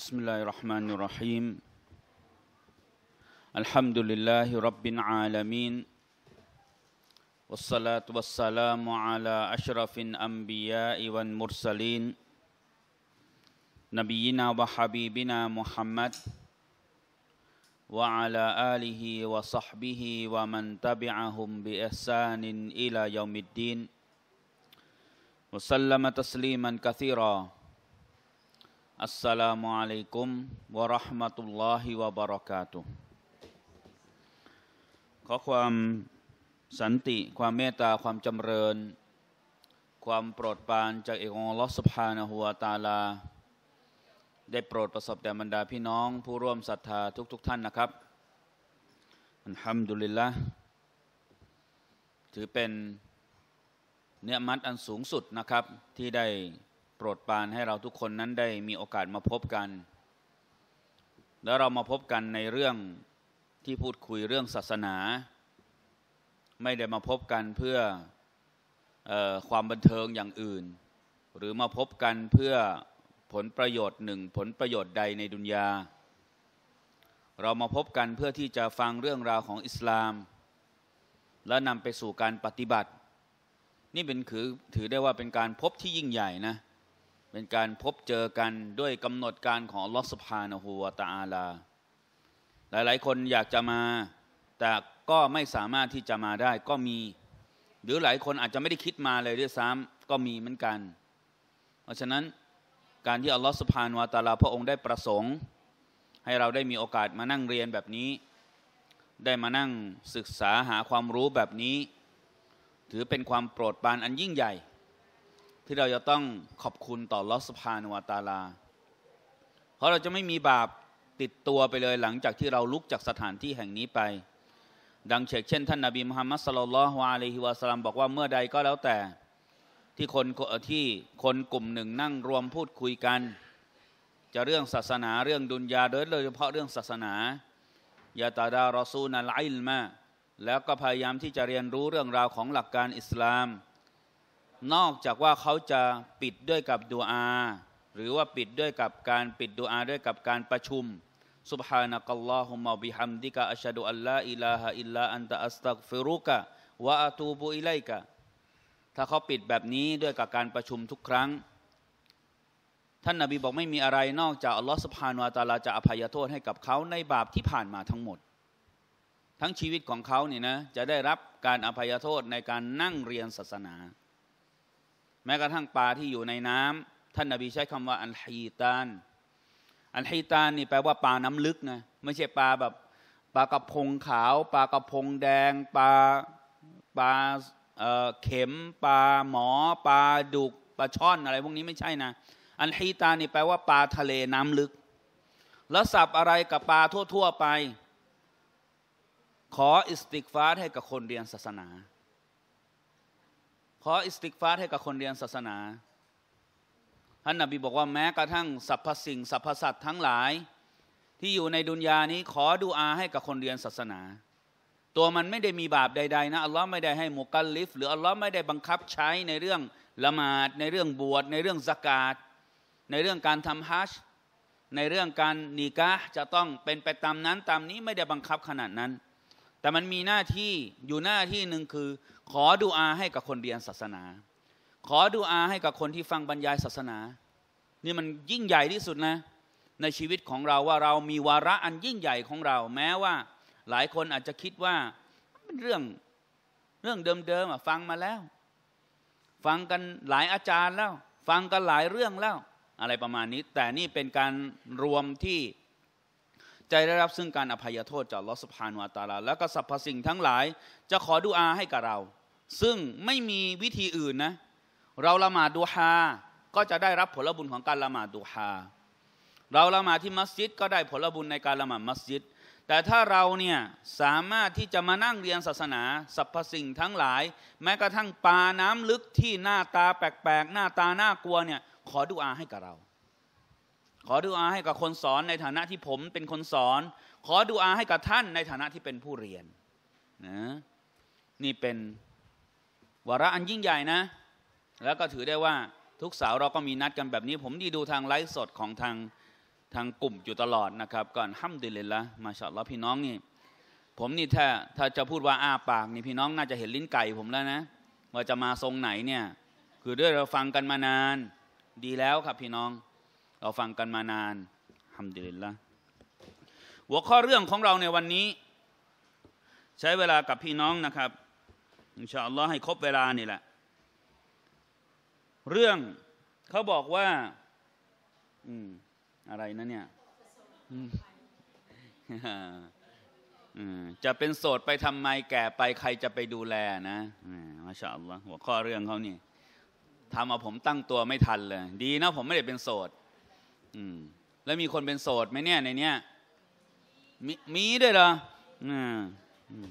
بسم الله الرحمن الرحيم الحمد لله رب العالمين والصلاة والسلام على أشرف الأنبياء والمرسلين نبينا وحبيبنا محمد وعلى آله وصحبه ومن تبعهم بإحسان إلى يوم الدين وسلم تسليما كثيرا Assalamualaikum warahmatullahi wabarakatuh ขอความสันติ ความเมตตาความจำเริญ ความโปรดปรานจากเอกองลอสพานหัวตาลาได้โปรดประสบแด่บรรดาพี่น้อง ผู้ร่วมศรัทธาทุกๆทท่านนะครับอัลฮัมดุลิลละถือเป็นเนื้อมัดอันสูงสุดนะครับที่ได้โปรดปานให้เราทุกคนนั้นได้มีโอกาสมาพบกัน แล้วเรามาพบกันในเรื่องที่พูดคุยเรื่องศาสนา ไม่ได้มาพบกันเพื่ออความบันเทิงอย่างอื่น หรือมาพบกันเพื่อผลประโยชน์หนึ่งผลประโยชน์ใดในดุนยาเรามาพบกันเพื่อที่จะฟังเรื่องราวของอิสลาม และนำไปสู่การปฏิบัติ นี่เป็นคือถือได้ว่าเป็นการพบที่ยิ่งใหญ่นะเเป็นการพบเจอกันด้วยกำหนดการของลอสพานหัวตาอาลา หลายๆคนอยากจะมา แต่ก็ไม่สามารถที่จะมาได้ก็มี หรือหลายคนอาจจะไม่ได้คิดมาเลยด้วยซ้ำก็มีเหมือนกัน เพราะฉะนั้นการที่อัลลอฮฺสุภานวาตาลาพระองค์ได้ประสงค์ ให้เราได้มีโอกาสมานั่งเรียนแบบนี้ ได้มานั่งศึกษาหาความรู้แบบนี้ ถือเป็นความโปรดปรานอันยิ่งใหญ่ที่เราจะต้องขอบคุณต่อลอสพานวตาลา เพราะเราจะไม่มีบาปติดตัวไปเลยหลังจากที่เราลุกจากสถานที่แห่งนี้ไป ดังเชกเช่น ท่านนาบีมุฮัมมัดสลลัลอฮวาลัยฮิวะสลัมบอกว่าเมื่อใดก็แล้วแต่ ที่คนที่คนกลุ่มหนึ่งนั่งรวมพูดคุยกัน จะเรื่องศาสนาเรื่องดุนยาโดยยเฉพาะเรื่องศาสนายาตาดารอซูนัลไลลมาแล้วก็พยายามที่จะเรียนรู้เรื่องราวของหลักการอิสลามนอกจากว่าเขาจะปิดด้วยกับดูอา หรือว่าปิดด้วยกับการปิดดูอาด้วยกับการประชุมสุาััักกลอฮฮฮมมบิดะ سبحانك ล ل อิลาฮะอิลลาอันตะอัสตักฟิรุกะวะอะตูบุอิไลกะถ้าเขาปิดแบบนี้ด้วยกับการประชุมทุกครั้ง ท่านนาบีบอกไม่มีอะไรนอกจากอัลลอฮฺสุบฮานะตาลาจะอภัยโทษให้กับเขาในบาปที่ผ่านมาทั้งหมด ทั้งชีวิตของเขาเนี่ยนะจะได้รับการอภัยโทษในการนั่งเรียนศาสนาแม้กระทั่งปลาที่อยู่ในน้ำ ท่านนาบีใช้คำว่าอันฮีตาน อันฮีตานนี่แปลว่าปลาน้ำลึกนะไม่ใช่ปลาแบบปลากระพงขาวปลากระพงแดงปลาปลาเข็มปลาหมอปลาดุกปลาช่อนอะไรพวกนี้ไม่ใช่นะ อันฮีตาน นี่แปลว่าปลาทะเลน้ำลึกแล้วสับอะไรกับปลาทั่วๆไป ขออิสติกฟาให้กับคนเรียนศาสนาขออิสติกฟาร์ให้กับคนเรียนศาสนาท่านนบีบอกว่าแม้กระทั่งสรรพสิ่งสรรพสัตว์ทั้งหลาย ที่อยู่ในดุนยานี้ขอดูอาให้กับคนเรียนศาสนา ตัวมันไม่ได้มีบาปใดๆนะอัลลอฮ์ไม่ได้ให้มุกัลลิฟหรืออัลลอฮ์ไม่ได้บังคับใช้ในเรื่องละหมาด ในเรื่องบวช ในเรื่องสกาดในเรื่องการทำฮัจในเรื่องการนิกะจะต้องเป็นไปตามนั้นตามนี้ไม่ได้บังคับขนาดนั้น แต่มันมีหน้าที่อยู่หน้าที่หนึ่งคือขอดูอาให้กับคนเรียนศาสนา ขอดูอาให้กับคนที่ฟังบรรยายศาสนา นี่มันยิ่งใหญ่ที่สุดนะ ในชีวิตของเราว่าเรามีวาระอันยิ่งใหญ่ของเรา แม้ว่า หลายคนอาจจะคิดว่า เป็นเรื่องเรื่องเดิมๆ ฟังมาแล้ว ฟังกันหลายอาจารย์แล้ว ฟังกันหลายเรื่องแล้ว อะไรประมาณนี้ แต่นี่เป็นการรวมที่ ใจได้รับซึ่งการอภัยโทษจากลอสพานวาตาลาและก็สรรพสิ่งทั้งหลาย จะขอดุอาให้กับเราซึ่งไม่มีวิธีอื่นนะ เราละหมาดดูฮา ก็จะได้รับผลบุญของการละหมาดดูฮา เราละหมาดที่มัสยิดก็ได้ผลบุญในการละหมาดมัสยิด แต่ถ้าเราเนี่ย สามารถที่จะมานั่งเรียนศาสนาสรรพสิ่งทั้งหลาย แม้กระทั่งปลาน้ำลึกที่หน้าตาแปลกๆหน้าตาน่ากลัวเนี่ยขอดูอาให้กับเรา ขอดูอาให้กับคนสอนในฐานะที่ผมเป็นคนสอน ขอดูอาให้กับท่านในฐานะที่เป็นผู้เรียนนะนี่เป็นวาระอันยิ่งใหญ่นะแล้วก็ถือได้ว่าทุกสาวเราก็มีนัดกันแบบนี้ ผมดีดูทางไลฟ์สดของทางทางกลุ่มอยู่ตลอดนะครับก่อนห้ามดิเลนละมาชลองพี่น้องนี่ผมนี่ถ้าถ้าจะพูดว่าอ้าปากนี่พี่น้องน่าจะเห็นลิ้นไก่ ผมแล้วนะว่าจะมาทรงไหนเนี่ย คือด้วยเราฟังกันมานาน ดีแล้วครับพี่น้อง เราฟังกันมานานห้ามดิเลนละหัวข้อเรื่องของเราในวันนี้ ใช้เวลากับพี่น้องนะครับอินชาอัลลอฮ์ให้ครบเวลานี่แหละ เรื่องเขาบอกว่า อืมอะไรนะเนี่ยจะเป็นโสดไปทำไมแก่ไปใครจะไปดูแลนะมาชาอัลลอฮ์หัวข้อเรื่องเขานี่ทำเอาผมตั้งตัวไม่ทันเลย ดีนะผมไม่ได้เป็นโสดแล้วมีคนเป็นโสดไหมเนี่ยในเนี้ยมีมีด้วยเหรออืม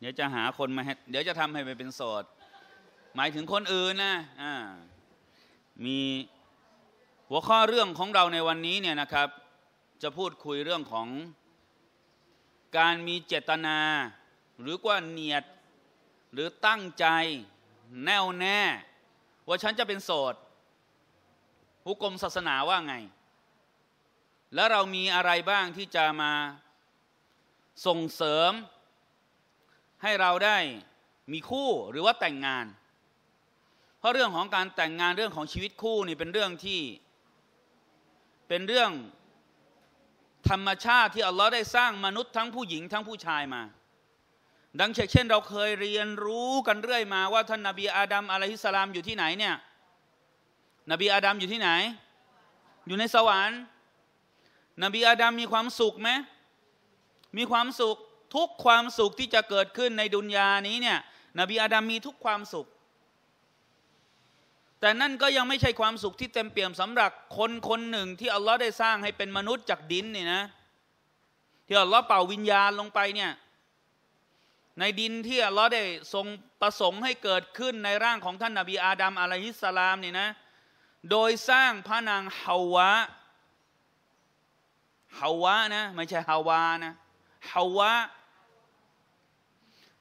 เดี๋ยวจะหาคนมาเดี๋ยวจะทำให้ไปเป็นโสด หมายถึงคนอื่นนะอ่า มีหัวข้อเรื่องของเราในวันนี้เนี่ยนะครับ จะพูดคุยเรื่องของการมีเจตนา หรือว่าเนียด หรือตั้งใจแน่วแน่ ว่าฉันจะเป็นโสดฮุกกรมศาสนาว่าไง แล้วเรามีอะไรบ้างที่จะมาส่งเสริมให้เราได้มีคู่หรือว่าแต่งงาน เพราะเรื่องของการแต่งงานเรื่องของชีวิตคู่นี่เป็นเรื่องที่ เป็นเรื่องธรรมชาติที่อัลลอฮ์ได้สร้างมนุษย์ทั้งผู้หญิงทั้งผู้ชายมา ดังเช่นเราเคยเรียนรู้กันเรื่อยมาว่าท่านนาบีอาดัมอะลัยฮิสสลามอยู่ที่ไหนเนี่ย นบีอาดัมอยู่ที่ไหน อยู่ในสวรรค์ นบีอาดัมมีความสุขไหมมีความสุขทุกความสุขที่จะเกิดขึ้นในดุนยานี้เนี่ย นบีอาดัมมีทุกความสุข แต่นั่นก็ยังไม่ใช่ความสุขที่เต็มเปี่ยมสำหรับคนคนหนึ่งที่อัลลอฮ์ได้สร้างให้เป็นมนุษย์จากดินนี่นะ ที่อัลลอฮ์เป่าวิญญาณลงไปเนี่ย ในดินที่อัลลอฮ์ได้ทรงประสงค์ให้เกิดขึ้นในร่างของท่านนาบีอาดัมอะลัยฮิสสลามนี่นะ โดยสร้างพระนางฮาวะฮาวะนะ ไม่ใช่ฮาวานะ ฮาวะ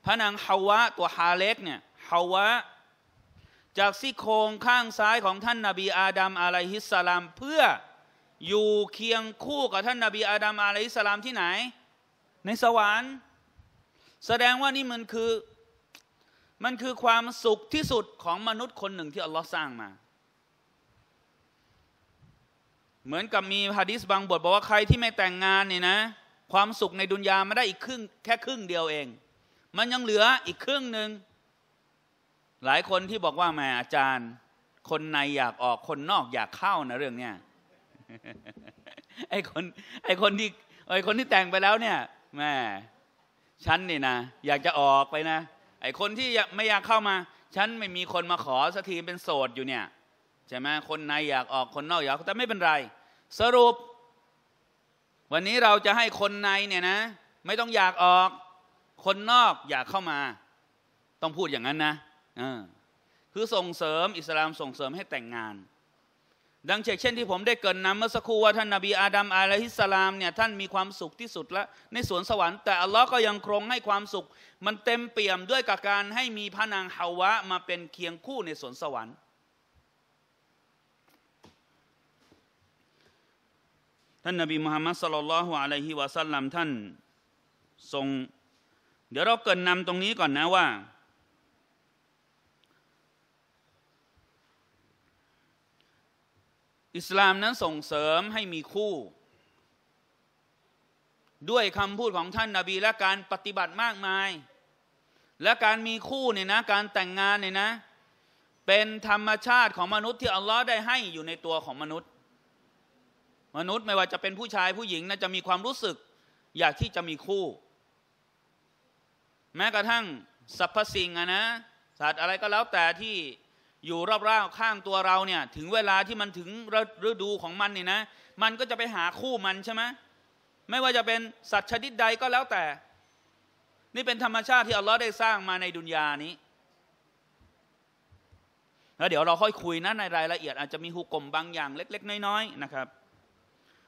พระนางฮาวะตัวฮาเล็กเนี่ยฮาวะจากซี่โครงข้างซ้ายของท่านนาบีอาดัมอะลัยฮิสสลาม เพื่ออยู่เคียงคู่กับท่านนาบีอาดัมอะลัยฮิสสลามที่ไหน ในสวรรค์ แสดงว่านี่มันคือมันคือความสุขที่สุดของมนุษย์คนหนึ่งที่ อัลลอฮ์สร้างมา เหมือนกับมีฮะดิษบางบทบอกว่าใครที่ไม่แต่งงานเนี่ยนะความสุขในดุนยาไม่ได้อีกครึ่งแค่ครึ่งเดียวเองมันยังเหลืออีกครึ่งหนึ่งหลายคนที่บอกว่าแม่อาจารย์ คนในอยากออกคนนอกอยากเข้านะ เรื่องเนี้ยไอ้คนไอ้คนที่ไอ้คนที่แต่งไปแล้ว เนี่ยแม่ฉันนี่นะอยากจะออกไปนะ ไอ้คนที่ไม่อยากเข้ามา ฉันไม่มีคนมาขอสักทีเป็นโสดอยู่เนี่ยใช่ไหมคนในอยากออกคนนอกอยากแต่ไม่เป็นไร สรุป วันนี้เราจะให้คนในเนี่ยนะ ไม่ต้องอยากออกคนนอกอย่าเข้ามาต้องพูดอย่างนั้นนะคือส่งเสริม อิสลามส่งเสริมให้แต่งงาน ดังเช่นที่ผมได้เกินนำเมื่อสักครู่ว่าท่านนาบีอาดัมอะลัยฮิสลามเนี่ยท่านมีความสุขที่สุดละในสวนสวรรค์แต่อัลลอฮ์ก็ยังคงให้ความสุข มันเต็มเปี่ยมด้วยกับการให้มีพระนางฮาวะมาเป็นเคียงคู่ในสวนสวรรค์ ท่านนบีมุฮัมมัดสลลัลลอฮุอะลัยฮิวะสัลลัมท่านทรงเดี๋ยวเราเกินนำตรงนี้ก่อนนะว่า อิสลามนั้นส่งเสริมให้มีคู่ ด้วยคำพูดของท่านนาบีและการปฏิบัติมากมาย และการมีคู่เนี่ยนะการแต่งงานเนี่ยนะ เป็นธรรมชาติของมนุษย์ที่อัลลอฮ์ได้ให้อยู่ในตัวของมนุษย์ มนุษย์ไม่ว่าจะเป็นผู้ชายผู้หญิงนะจะมีความรู้สึกอยากที่จะมีคู่แม้กระทั่งสรรพสิ่งะนะสัตว์อะไรก็แล้วแต่ที่อยู่รอบๆข้างตัวเราเนี่ย ถึงเวลาที่มันถึงฤดูของมันเนี่ยนะมันก็จะไปหาคู่มันใช่ไหมไม่ว่าจะเป็นสัตว์ชนิดใดก็แล้วแต่ นี่เป็นธรรมชาติที่อัลลอฮ์ได้สร้างมาในดุนยานี้แล้วเดี๋ยวเราค่อยคุยนะในรายละเอียดอาจจะมีหุกกลมบางอย่างเล็ก ๆ น้อยๆนะครับ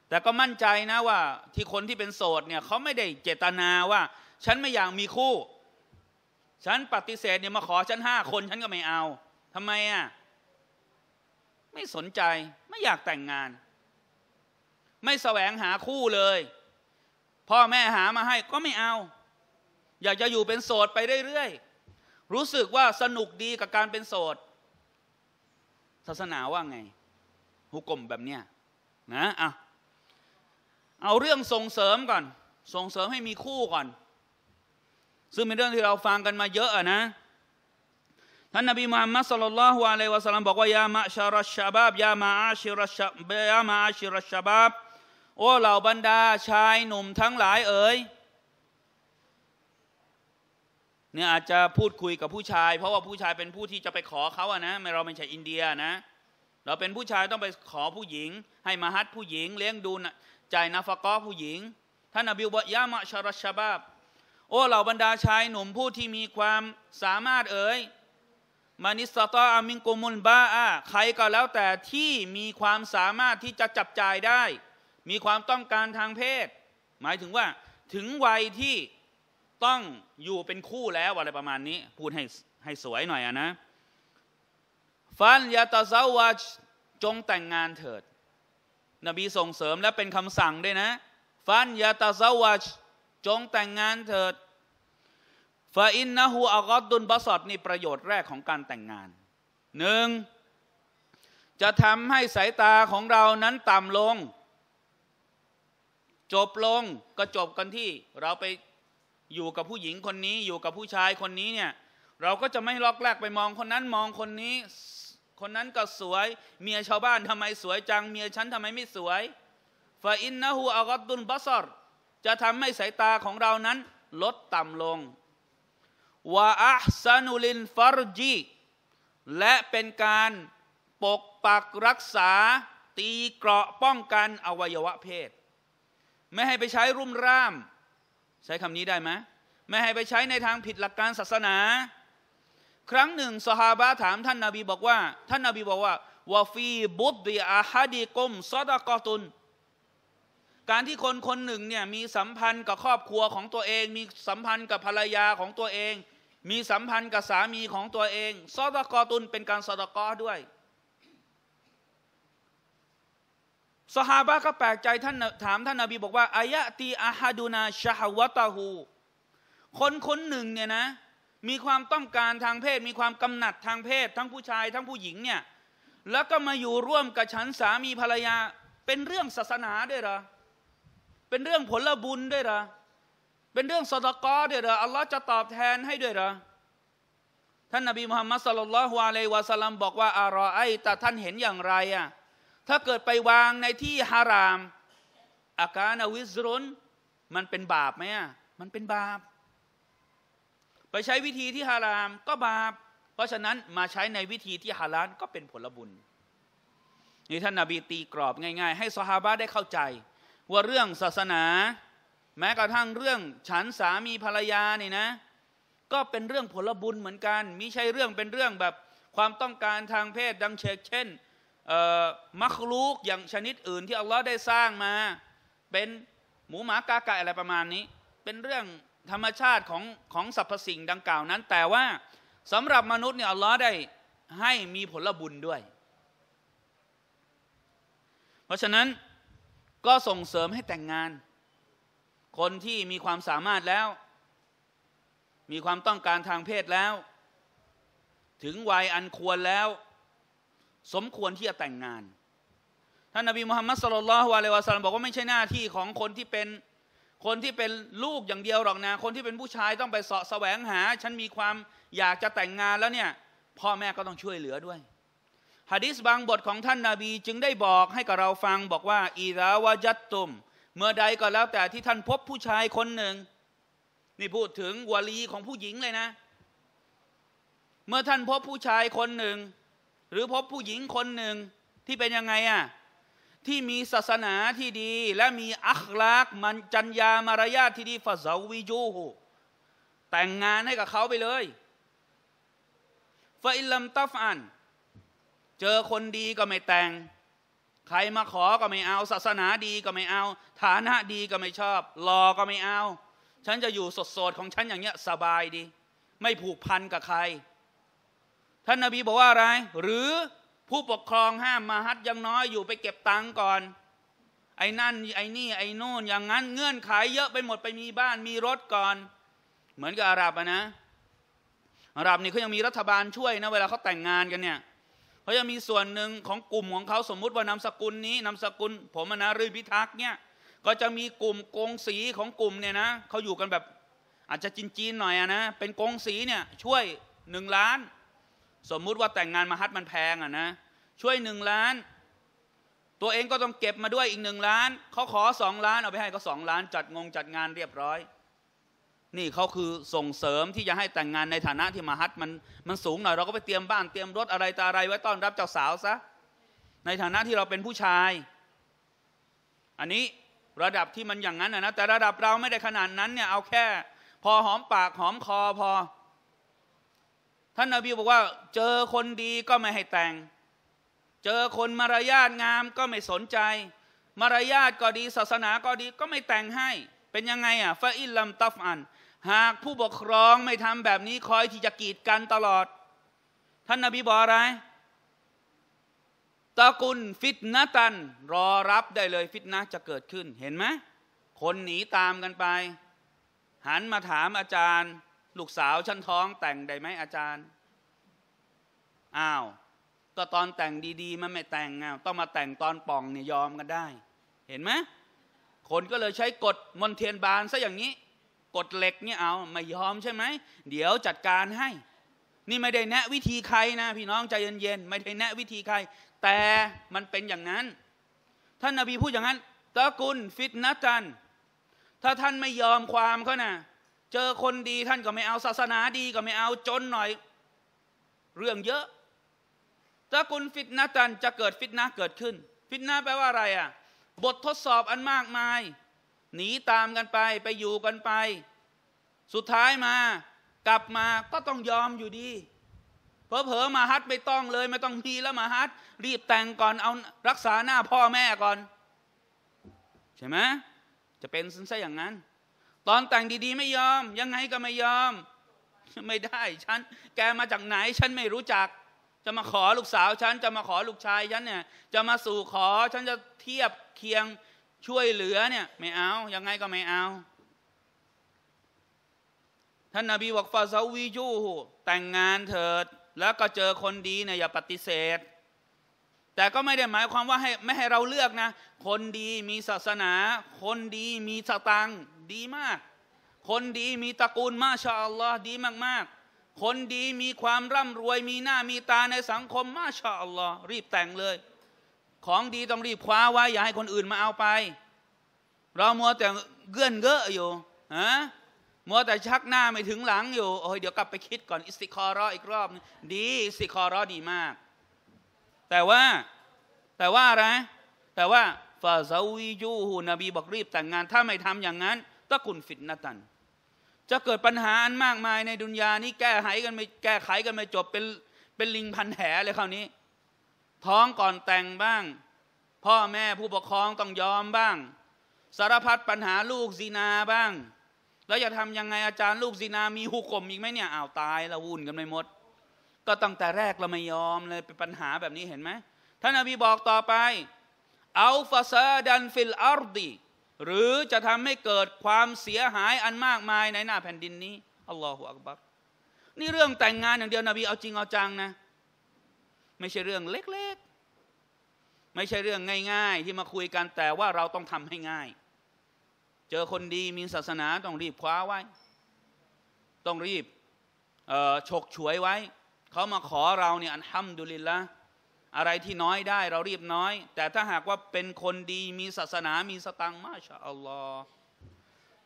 แต่ก็มั่นใจนะว่าที่คนที่เป็นโสดเนี่ยเขาไม่ได้เจตนาว่า ฉันไม่อยากมีคู่ฉันปฏิเสธเนี่ยมาขอฉันห้าคน ฉันก็ไม่เอา ทำไมอ่ะไม่สนใจไม่อยากแต่งงาน ไม่แสวงหาคู่เลยพ่อแม่หามาให้ ก็ไม่เอา อยากจะอยู่เป็นโสดไปเรื่อยๆรู้สึกว่าสนุกดีกับการเป็นโสดศาสนาว่าไงหุกลมแบบเนี้ยนะอ่ะเอาเรื่องส่งเสริมก่อน ส่งเสริมให้มีคู่ก่อนซึ่งเป็นเรื่องที่เราฟังกันมาเยอะนะท่านนบีมุฮัมมัดสุลลัลลอฮุอะลัยวะสัลลัมบอกว่ายามะชารัชชาบับยามะอาชิรัชชาบยามะอาชิรัชชาบาบโอ้เหล่าบรรดาชายหนุ่มทั้งหลายเอ๋ยเนี่ยอาจจะพูดคุยกับผู้ชาย เพราะว่าผู้ชายเป็นผู้ที่จะไปขอเขาอะนะไม่เราเป็นชาอินเดียนะ เราเป็นผู้ชายต้องไปขอผู้หญิง ให้มาฮัดผู้หญิง เลี้ยงดูใจนาฟกอผู้หญิงท่านนบีบอกยามะชารัชชาบาบโอ้เหล่าบรรดาชายหนุ่มผู้ที่มีความสามารถเอ๋ยมานิสตาอามิงกุมุลบาอาใครก็แล้วแต่ที่มีความสามารถที่จะจับจ่ายได้ มีความต้องการทางเพศ หมายถึงว่าถึงวัยที่ต้องอยู่เป็นคู่แล้วอะไรประมาณนี้ พูดให้ให้สวยหน่อยอนะฟันยาตาซาวาจงแต่งงานเถิด นบีส่งเสริมและเป็นคำสั่งด้วยนะ ฟันยาตาซาวาจจงแต่งงานเถิดฟาอินนะฮูอัลกอดุนบาสอดนี่ประโยชน์แรกของการแต่งงานหนึ่งจะทำให้สายตาของเรานั้นต่ำลง จบลงก็จบกันที่ เราไปอยู่กับผู้หญิงคนนี้ อยู่กับผู้ชายคนนี้เนี่ยเราก็จะไม่ลอกแรกไปมองคนนั้นมองคนนี้ คนนั้นก็สวยเมียชาวบ้านทำไมสวยจังเมียฉันทำไมไม่สวยฟาอินนะฮูอัลกอดุนบาสอดจะทำให้สายตาของเรานั้นลดต่ำลงวาอัซานุลินฟารจี และเป็นการปกปักรักษาตีเกราะป้องกันอวัยวะเพศ ไม่ให้ไปใช้รุ่มร่าม ใช้คำนี้ได้ไหม ไม่ให้ไปใช้ในทางผิดหลักการศาสนา ครั้งหนึ่งสหาบะถามท่านนาบีบอกว่า ท่านนาบีบอกว่าวาฟีบุตรีอาฮัดีกุมซอดะกอตุนการที่คน คนหนึ่งเนี่ยมีสัมพันธ์กับครอบครัวของตัวเอง มีสัมพันธ์กับภรรยาของตัวเอง มีสัมพันธ์กับสามีของตัวเองซอดกอตุนเป็นการซอดกอด้วยสหาบะก็แปลกใจท่านถามท่านนาบีบอกว่าอายะตีอาฮาดูนาชาวตาหูคนคนหนึ่งเนี่ยนะ มีความต้องการทางเพศมีความกำหนัดทางเพศทั้งผู้ชายทั้งผู้หญิงเนี่ยแล้วก็มาอยู่ร่วมกับฉันสามีภรรยาเป็นเรื่องศาสนาด้วยหรอเป็นเรื่องผลบุญด้วยหรอเป็นเรื่องสตกอด้วยหรออัลลอฮ์จะตอบแทนให้ด้วยหรอท่านนบีมุฮัมมัดสลลัลลฮวาเลวะสลัมบอกว่าอารอไอแต่ท่านเห็นอย่างไรอ่ะถ้าเกิดไปวางในที่ฮาราม อาการอวิสรุนมันเป็นบาปไหมอ่ะมันเป็นบาป ไปใช้วิธีที่ฮารามก็บาป เพราะฉะนั้นมาใช้ในวิธีที่ฮารานก็เป็นผลบุญนี่ท่านนาบีตีกรอบง่าย ๆ ให้สฮาบะได้เข้าใจว่าเรื่องศาสนา แม้กระทั่งเรื่องฉันสามีภรรยานี่นะ ก็เป็นเรื่องผลบุญเหมือนกันมิใช่เรื่องเป็นเรื่องแบบความต้องการทางเพศดังเชกเช่น มัคลูกอย่างชนิดอื่นที่อัลลอฮ์ได้สร้างมา เป็นหมูหมากาไก่อะไรประมาณนี้ เป็นเรื่องธรรมชาติของของสรรพสิ่งดังกล่าวนั้น แต่ว่าสำหรับมนุษย์เนี่ยอัลลอฮ์ได้ให้มีผลบุญด้วย เพราะฉะนั้นก็ส่งเสริมให้แต่งงาน คนที่มีความสามารถแล้ว มีความต้องการทางเพศแล้ว ถึงวัยอันควรแล้ว สมควรที่จะแต่งงาน ท่านนบีมุฮัมมัดสลลัลฮวาเลวะสัลลัมบอกว่าไม่ใช่หน้าที่ของคนที่เป็น คนที่เป็นลูกอย่างเดียวหรอกนะ คนที่เป็นผู้ชายต้องไปเสาะแสวงหา ฉันมีความอยากจะแต่งงานแล้วเนี่ย พ่อแม่ก็ต้องช่วยเหลือด้วยฮะดิษบางบทของท่านนาบีจึงได้บอกให้กับเราฟังบอกว่าอีราวาจัตตุม เมื่อใดก็แล้วแต่ที่ท่านพบผู้ชายคนหนึ่งนี่พูดถึงวลีของผู้หญิงเลยนะ เมื่อท่านพบผู้ชายคนหนึ่ง หรือพบผู้หญิงคนหนึ่งที่เป็นยังไงอ่ะที่มีศาสนาที่ดีและมีอัคลากมันจัญญามารยาทที่ดีฟาเซวิจูหูแต่งงานให้กับเขาไปเลยฟาอิลัมตัฟอันเจอคนดีก็ไม่แต่ง ใครมาขอก็ไม่เอา ศาสนาดีก็ไม่เอา ฐานะดีก็ไม่ชอบรอก็ไม่เอา ฉันจะอยู่สดๆของฉันอย่างเงี้ยสบายดี ไม่ผูกพันกับใครท่านนาบีบอกว่าอะไร หรือผู้ปกครองห้ามมาฮัดยังน้อยอยู่ไปเก็บตังก่อน ไอ้นั่น ไอ้นี่ไอ้นู่นอย่างนั้น เงื่อนไขยเยอะไปหมดไปมีบ้านมีรถก่อน เหมือนกับอาหรับนะ อาหรับนี่เขายังมีรัฐบาลช่วยนะ เวลาเขาแต่งงานกันเนี่ยเขาจะมีส่วนหนึ่งของกลุ่มของเขาสมมุติว่านามสกุลนี้นามสกุลผมนะรือพิทักษ์เนี่ยก็จะมีกลุ่มกงสีของกลุ่มเนี่ยนะเขาอยู่กันแบบอาจจะจีนๆหน่อยนะเป็นกงสีเนี่ยช่วยหนึ่งล้านสมมุติว่าแต่งงานมาฮัตมันแพงอ่ะนะ ช่วยหนึ่งล้านตัวเองก็ต้องเก็บมาด้วยอีกหนึ่งล้านเขาขอสองล้านเอาไปให้ก็สองล้านจัดงงจัดงานเรียบร้อยนี่เขาคือส่งเสริมที่จะให้แต่งงานในฐานะที่มหัดมัน มันสูงหน่อยเราก็ไปเตรียมบ้านเตรียมรถอะไรตาอะไรไว้ต้อนรับเจ้าสาวซะในฐานะที่เราเป็นผู้ชาย อันนี้ระดับที่มันอย่างนั้นนะแต่ระดับเราไม่ได้ขนาดนั้นเนี่ย เอาแค่ พอหอมปากหอมคอพอ ท่านนาบีบอกว่า เจอคนดีก็ไม่ให้แต่ง เจอคนมารยาทงามก็ไม่สนใจมารยาทก็ดีศาสนาก็ดีก็ไม่แต่งให้เป็นยังไงอ่ะฟาอิลลัมตัฟอันหากผู้ปกครองไม่ทำแบบนี้คอยที่จะกีดกันตลอด ท่านนาบีบอกอะไรตะกุลฟิตนะตัน รอรับได้เลย ฟิตนะจะเกิดขึ้น เห็นไหมคนหนีตามกันไป หันมาถามอาจารย์ ลูกสาวชั้นท้องแต่งได้ไหมอาจารย์ อ้าว ก็ตอนแต่งดีๆ มันไม่แต่งเงาต้องมาแต่งตอนป่องเนี่ยยอมกันได้ เห็นไหมคนก็เลยใช้กฎมนเทียนบานซะอย่างนี้กดเหล็กเนี่ยเอาไม่ยอมใช่ไหม เดี๋ยวจัดการให้ นี่ไม่ได้แนะวิธีใครนะ พี่น้องใจเย็นๆ ไม่ได้แนะวิธีใคร แต่มันเป็นอย่างนั้น ท่านนาบีพูดอย่างนั้นตะกุลฟิตนะจันถ้าท่านไม่ยอมความเขานะ่ะเจอคนดีท่านก็ไม่เอาศาสนาดีก็ไม่เอาจนหน่อย เรื่องเยอะตะกุลฟิตนะจันจะเกิดฟิตนะเกิดขึ้น ฟิตนะแปลว่าอะไรอะ่ะบททดสอบอันมากมายหนีตามกันไปไปอยู่กันไป สุดท้ายมากลับมาก็ต้องยอมอยู่ดีเพอเผอมาฮัดไม่ต้องเลยไม่ต้องมีแล้วมาฮัดรีบแต่งก่อนเอารักษาหน้าพ่อแม่ก่อน ใช่ไหมจะเป็นึ่นซะอย่างนั้น ตอนแต่งดีๆไม่ยอม ยังไงก็ไม่ยอม ไม่ได้ฉันแกมาจากไหนฉันไม่รู้จัก จะมาขอลูกสาวฉันจะมาขอลูกชายฉันเนี่ย จะมาสู่ขอฉันจะเทียบเคียงช่วยเหลือเนี่ย ไม่เอายังไงก็ไม่เอาท่านนาบีบอกฟาซาวีจูแต่งงานเถิดแล้วก็เจอคนดีเนี่ยอย่าปฏิเสธ แต่ก็ไม่ได้หมายความว่าให้ไม่ให้เราเลือกนะ คนดีมีศาสนา คนดีมีสตังดีมาก คนดีมีตระกูลมาชาอัลลอฮ์ดีมาก ๆ คนดีมีความร่ำรวยมีหน้ามีตาในสังคมมาชาอัลลอฮ์รีบแต่งเลยของดีต้องรีบคว้าไว้อย่าให้คนอื่นมาเอาไปเรามัวแต่เกื้อนเก้ออยู่ฮะมัวแต่ชักหน้าไม่ถึงหลังอยู่โอ้ยเดี๋ยว กลับไปคิดก่อนอิสติคอร์อีกรอบ ดีอิสติคอร์ดีมาก แต่ว่าแต่ว่าอะไรแต่ว่าฟาซาวิยูฮูนบีบอกรีบ แต่งงาน ถ้าไม่ทำอย่างนั้นตะกุนฟิตนะตัน จะเกิดปัญหาอันมากมายในดุนยานี้ แก้ไขกันไม่ แก้ไขกันไม่จบเป็นเป็นลิงพันแหเลยคราวนี้ท้องก่อนแต่งบ้าง พ่อแม่ผู้ปกครองต้องยอมบ้างสารพัดปัญหาลูกซีนาบ้าง แล้วจะทำยังไงอาจารย์ลูกซีนามีหุกกลมอีกไหมเนี่ยอ้าวตายละวุ่นกันไปหมด ก็ตั้งแต่แรกเราไม่ยอมเลยเป็นปัญหาแบบนี้เห็นไหมท่านอบีบอกต่อไป เอาฟาซาดันฟิลอาร์ดีหรือจะทำให้เกิดความเสียหายอันมากมายในหน้าแผ่นดินนี้อัลลอฮฺอักบัรนี่เรื่องแต่งงานอย่างเดียวนบีเอาจริงเอาจังนะไม่ใช่เรื่องเล็กๆ ไม่ใช่เรื่องง่าย ๆ ที่มาคุยกันแต่ว่าเราต้องทำให้ง่าย เจอคนดีมีศาสนาต้องรีบคว้าไว้ ต้องรีบฉกฉวยไว้ เขามาขอเราเนี่ยอันห้ำดุลินละอะไรที่น้อยได้เรารีบน้อย แต่ถ้าหากว่าเป็นคนดีมีศาสนามีสตังมาชาอัลลอฮ์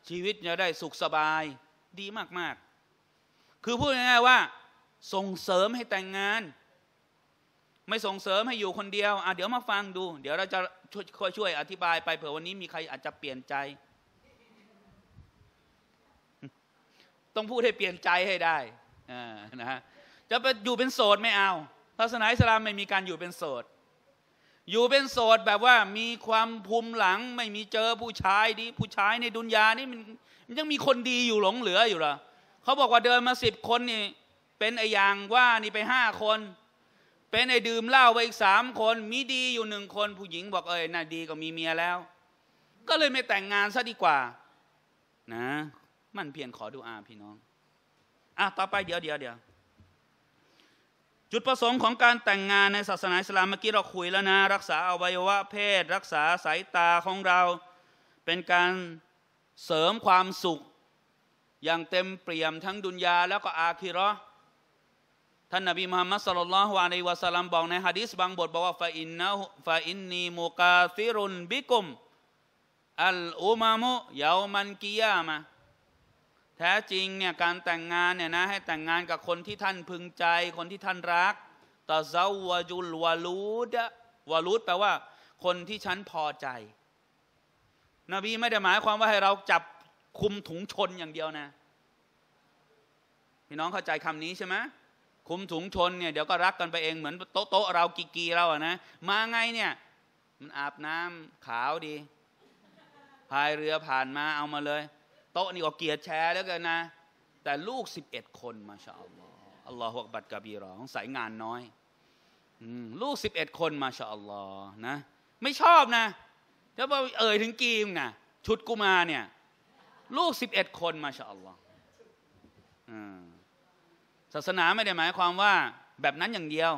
ชีวิตจะได้สุขสบายดีมาก ๆ คือพูดง่าย ๆว่า ส่งเสริมให้แต่งงานไม่ส่งเสริมให้อยู่คนเดียวอ่ะเดี๋ยวมาฟังดู เดี๋ยวเราจะช่วยช่วยอธิบายไปเผื่อวันนี้มีใครอาจจะเปลี่ยนใจ ต้องพูดให้เปลี่ยนใจให้ได้อ่านะฮะจะไปอยู่เป็นโสดไม่เอา ศาสนาอิสลามไม่มีการอยู่เป็นโสด อยู่เป็นโสดแบบว่ามีความภูมิหลัง ไม่มีเจอผู้ชายดี ผู้ชายในดุนยานี่มันมันยังมีคนดีอยู่หลงเหลืออยู่หรอเขาบอกว่าเดินมาสิบคนนี่เป็นไอ้ยางว่านี่ไปห้าคนเป็นไอ้ดื่มเหล้าไปอีกสามคน มีดีอยู่หนึ่งคนผู้หญิงบอกเอ้ยน่าดีก็มีเมียแล้ว ก็เลยไม่แต่งงานซะดีกว่า นะ มันเพียงขอดูอาพี่น้อง อ่ะ ต่อไปเดี๋ยวเดี๋ยวเดี๋ยวจุดประสงค์ของการแต่งงานในศาสนาอิสลามเมื่อกี้เราคุยแล้วนะ รักษาอวัยวะเพศรักษาสายตาของเรา เป็นการเสริมความสุข อย่างเต็มเปี่ยมทั้งดุนยาแล้วก็อาคิรอท่านนบีมุฮัมมัดสลลัลฮุอะลัยวะสัลลัมบอกในฮะดีษบางบทบอกว่าฟาอินนาฟาอินนีมุกาซิรุนบิกุมอัลอุมามุยาวมันกิยามะแท้จริงเนี่ยการแต่งงานเนี่ยนะให้แต่งงานกับคนที่ท่านพึงใจคนที่ท่านรักตะซาวะจุลวาลูดวาลูดแปลว่า คนที่ฉันพอใจ นบีไม่ได้หมายความว่าให้เราจับคุมถุงชนอย่างเดียวนะพี่น้องเข้าใจคำนี้ใช่ไหมคุมถุงชนเนี่ยเดี๋ยวก็รักกันไปเองเหมือนโต๊ะโต๊ะเรากีกีเราอะนะมาไงเนี่ย มันอาบน้ำขาวดี พายเรือผ่านมาเอามาเลย โต๊ะนี่ก็เกียร์แชร์แล้วกันนะ แต่ลูกสิบเอ็ดคนมาชาอัลลอฮ์อัลลอฮกบัตกะบีรอของสายงานน้อยลูกสิบเอ็ดคนมาชาอัลลอฮ์นะ ไม่ชอบนะแล้วพอเอ่ยถึงกีมนะชุดกูมาเนี่ย ลูกสิบเอ็ดคนมาชาอัลลอฮ์อศาสนาไม่ได้หมายความว่าแบบนั้นอย่างเดียว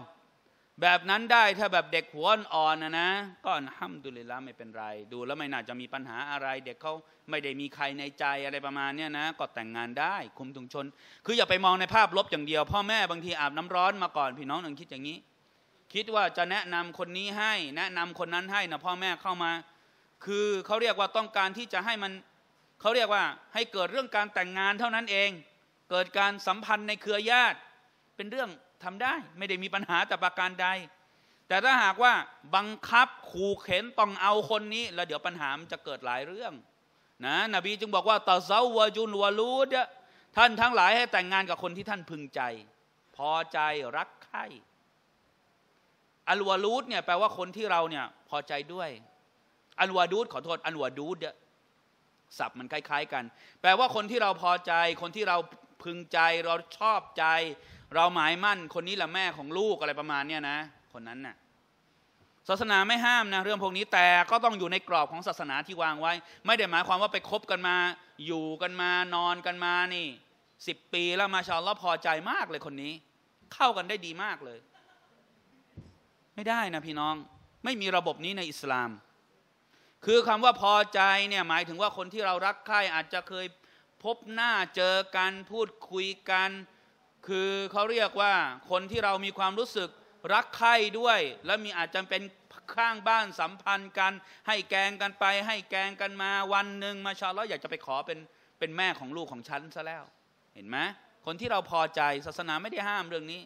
แบบนั้นได้ถ้าแบบเด็กหัวอ่อนนะนะ ก็ห้ามดเลิละไม่เป็นไร ดูแล้วไม่น่าจะมีปัญหาอะไร เด็กเขาไม่ได้มีใครในใจอะไรประมาณนี้นะ ก็แต่งงานได้ คุมถุงชน คืออย่าไปมองในภาพลบอย่างเดียว พ่อแม่บางทีอาบน้ำร้อนมาก่อนพี่น้องนองคิดอย่างนี้ คิดว่าจะแนะนำคนนี้ให้แนะนำคนนั้นให้นะพ่อแม่เข้ามา คือเขาเรียกว่าต้องการที่จะให้มันเขาเรียกว่าให้เกิดเรื่องการแต่งงานเท่านั้นเองเกิดการสัมพันธ์ในเครือญาติ เป็นเรื่องทำได้ ไม่ได้มีปัญหาแต่ประการใด แต่ถ้าหากว่าบังคับขู่เข็นต้องเอาคนนี้ แล้วเดี๋ยวปัญหามันจะเกิดหลายเรื่องนะนบีจึงบอกว่าตาเซาวจุนวาลูดท่านทั้งหลายให้แต่งงานกับคนที่ท่านพึงใจ พอใจรักใครอัลวาลูดเนี่ยแปลว่าคนที่เราเนี่ยพอใจด้วยอัลวาดูดขอโทษอัลวาดูดเนี่ยศัพท์มันคล้าย ๆกัน แปลว่าคนที่เราพอใจคนที่เราพึงใจเราชอบใจ เราหมายมั่นคนนี้แหละแม่ของลูกอะไรประมาณเนี้ยนะ คนนั้นนะ่ะศาสนาไม่ห้ามนะเรื่องพวกนี้แต่ก็ต้องอยู่ในกรอบของศาสนาที่วางไว้ ไม่ได้หมายความว่าไปคบกันมา อยู่กันมานอนกันมานี่สิบปีแล้วมาชาวลอพอใจมากเลยคนนี้ เข้ากันได้ดีมากเลย ไม่ได้นะพี่น้องไม่มีระบบนี้ในอิสลาม คือคำว่าพอใจเนี่ยหมายถึงว่าคนที่เรารักใคร่อาจจะเคยพบหน้า เจอกัน พูดคุยกัน คือเขาเรียกว่าคนที่เรามีความรู้สึกรักใคร่ด้วย และมีอาจจะเป็นข้างบ้านสัมพันธ์กัน ให้แกงกันไปให้แกงกันมาวันหนึ่ง มาชาล้ออยากจะไปขอเป็นเป็นแม่ของลูกของฉันซะแล้ว เห็นไหมคนที่เราพอใจศาสนาไม่ได้ห้ามเรื่องนี้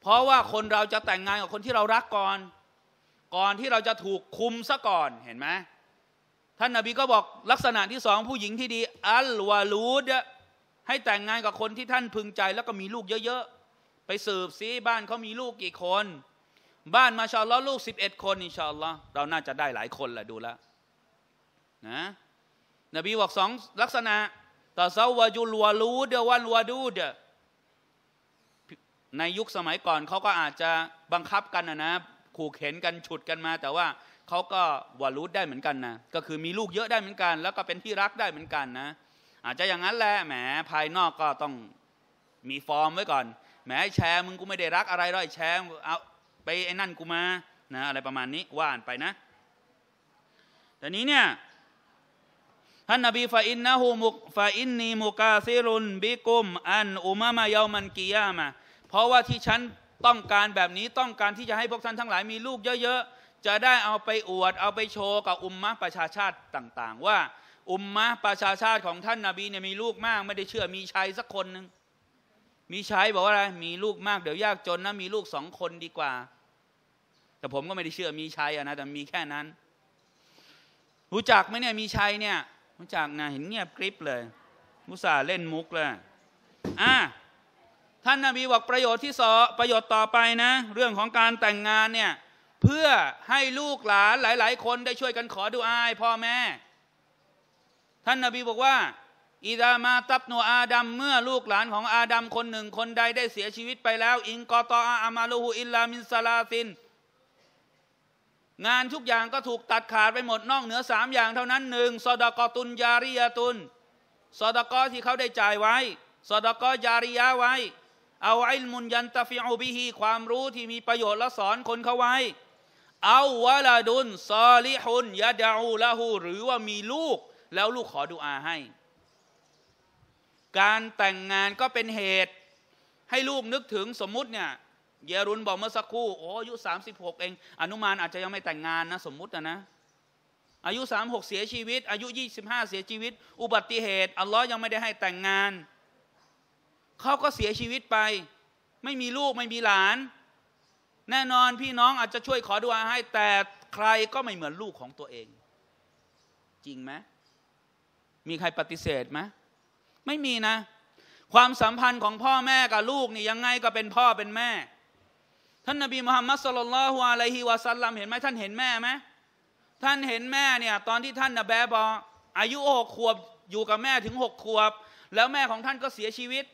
เพราะว่าคนเราจะแต่งงานกับคนที่เรารักก่อน ก่อนที่เราจะถูกคุมซะก่อนเห็นไหมท่านนาบีก็บอกลักษณะที่สองผู้หญิงที่ดีอัลวาลูดให้แต่งงานกับคนที่ท่านพึงใจแล้วก็มีลูกเยอะๆ ไปสืบซิบ้านเขามีลูกกี่คน บ้านมาชาลอลูกสิบเอ็ดคนอินชาลลอเราน่าจะได้หลายคนแหละดูละนะนบีบอกสองลักษณะต่อเซาวาจุลวาลูดวันวาดูดในยุคสมัยก่อนเขาก็อาจจะบังคับกันนะนะขู่เข็นกันฉุดกันมาแต่ว่าเขาก็วารุษได้เหมือนกันนะก็คือมีลูกเยอะได้เหมือนกันแล้วก็เป็นที่รักได้เหมือนกันนะ อาจจะอย่างนั้นแหละแหมภายนอกก็ต้องมีฟอร์มไว้ก่อนแหมแชร์มึงกูไม่ได้รักอะไรรอยแชร์เอาไปไอ้นั่นกูมานะอะไรประมาณนี้ว่านไปนะแต่นี้เนี่ยท่านนบีฟาอินนะฮูมุกฟาอินนีมุกาซิรุนบิกุม อันอุมามะเยามันกียามาเพราะว่าที่ฉันต้องการแบบนี้ต้องการที่จะให้พวกท่านทั้งหลายมีลูกเยอะ ๆจะได้เอาไปอวดเอาไปโชว์กับอุมมะประชาชาติต่าง ๆ ว่า อุมมะประชาชาติของท่านนาบีเนี่ยมีลูกมากไม่ได้เชื่อมีชายสักคนหนึ่งมีชายบอกว่าอะไรมีลูกมากเดี๋ยวยากจนนะมีลูกสองคนดีกว่าแต่ผมก็ไม่ได้เชื่อมีชายนะแต่มีแค่นั้น รู้จักไหมเนี่ยมีชายเนี่ยรู้จักนะเห็นเงียบกริบเลย มุสาเล่นมุกเลยอ่ะท่านนาบีบอกประโยชน์ที่สอประโยชน์ต่อไปนะ เรื่องของการแต่งงานเนี่ยเพื่อให้ลูกหลานหลายๆ คนได้ช่วยกันขอดูอายพ่อแม่ ท่านนาบีบอกว่าอิดามาตับโนอาดัมเมื่อลูกหลานของอาดัมคนหนึ่งคนใดได้เสียชีวิตไปแล้ว อิงกอตออาอมาลูฮูอิลลามินซาลาซิน งานทุกอย่างก็ถูกตัดขาดไปหมดนอกเหนือสามอย่างเท่านั้นหนึ่งซอดกอตุนยาริยาตุนซอดกอที่เขาได้จ่ายไว้ซอดกอยาริยาไว้ เอาไอ้มุนยันตะฟิอูบิฮีความรู้ที่มีประโยชน์และสอนคนเขาไว้เอาวะลาดุนซอลิฮุนยะดาอูละหูหรือว่ามีลูกแล้วลูกขอดุอาให้ การแต่งงานก็เป็นเหตุให้ลูกนึกถึงสมมุติเนี่ยเยรุนบอกเมื่อสักครู่โอ้อายุสามสิบหกเอง อนุมานอาจจะยังไม่แต่งงานนะสมมุตินะ อายุสามหกเสียชีวิต อายุยี่สิบห้าเสียชีวิต อุบัติเหตุอัลลอฮ์ยังไม่ได้ให้แต่งงานเขาก็เสียชีวิตไป ไม่มีลูกไม่มีหลานแน่นอนพี่น้องอาจจะช่วยขอดูอาให้แต่ใครก็ไม่เหมือนลูกของตัวเอง จริงไหมมีใครปฏิเสธไหมไม่มีนะ ความสัมพันธ์ของพ่อแม่กับลูก นี่ยังไงก็เป็นพ่อเป็นแม่ ท่านนบีมุฮัมมัดสุลลัลฮวาไลฮิวะซัลลัมเห็นไหมท่านเห็นแม่ไหมท่านเห็นแม่เนี่ยตอนที่ท่านนะแบบออายุหกขวบอยู่กับแม่ถึงหกขวบ แล้วแม่ของท่านก็เสียชีวิต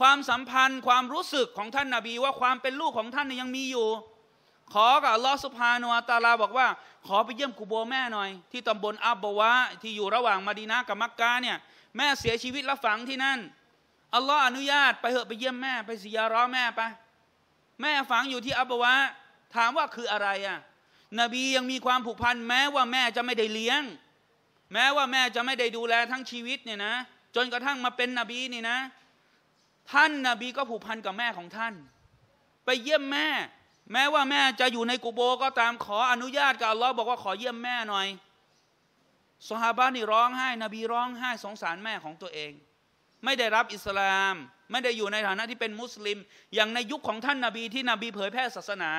ความสัมพันธ์ความรู้สึกของท่านนาบีว่าความเป็นลูกของท่านยังมีอยู่ ขอกับลอสุภาโนตาลาบอกว่า ขอไปเยี่ยมกูโบแม่หน่อย ที่ตำบลอับบวะที่อยู่ระหว่างมาดีนากับมักกะเนี่ย แม่เสียชีวิตแล้วฝังที่นั่นอัลลอฮ์อนุญาตไปเหอะไปเยี่ยมแม่ไปสิยาร้อแม่ไปแม่ฝังอยู่ที่อับบวะถามว่าคืออะไรอ่ะ นบียังมีความผูกพันแม้ว่าแม่จะไม่ได้เลี้ยง แม้ว่าแม่จะไม่ได้ดูแลทั้งชีวิตเนี่ยนะจนกระทั่งมาเป็นนบีนี่นะท่านนาบีก็ผูกพันกับแม่ของท่าน ไปเยี่ยมแม่ แม้ว่าแม่จะอยู่ในกุโบก็ตามขออนุญาตกับอัลลอฮ์บอกว่าขอเยี่ยมแม่หน่อยสฮาบานี่ร้องไห้นบีร้องไห้ สงสารแม่ของตัวเอง ไม่ได้รับอิสลาม ไม่ได้อยู่ในฐานะที่เป็นมุสลิม อย่างในยุคของท่านนาบีที่นบีเผยแพร่ศาสนา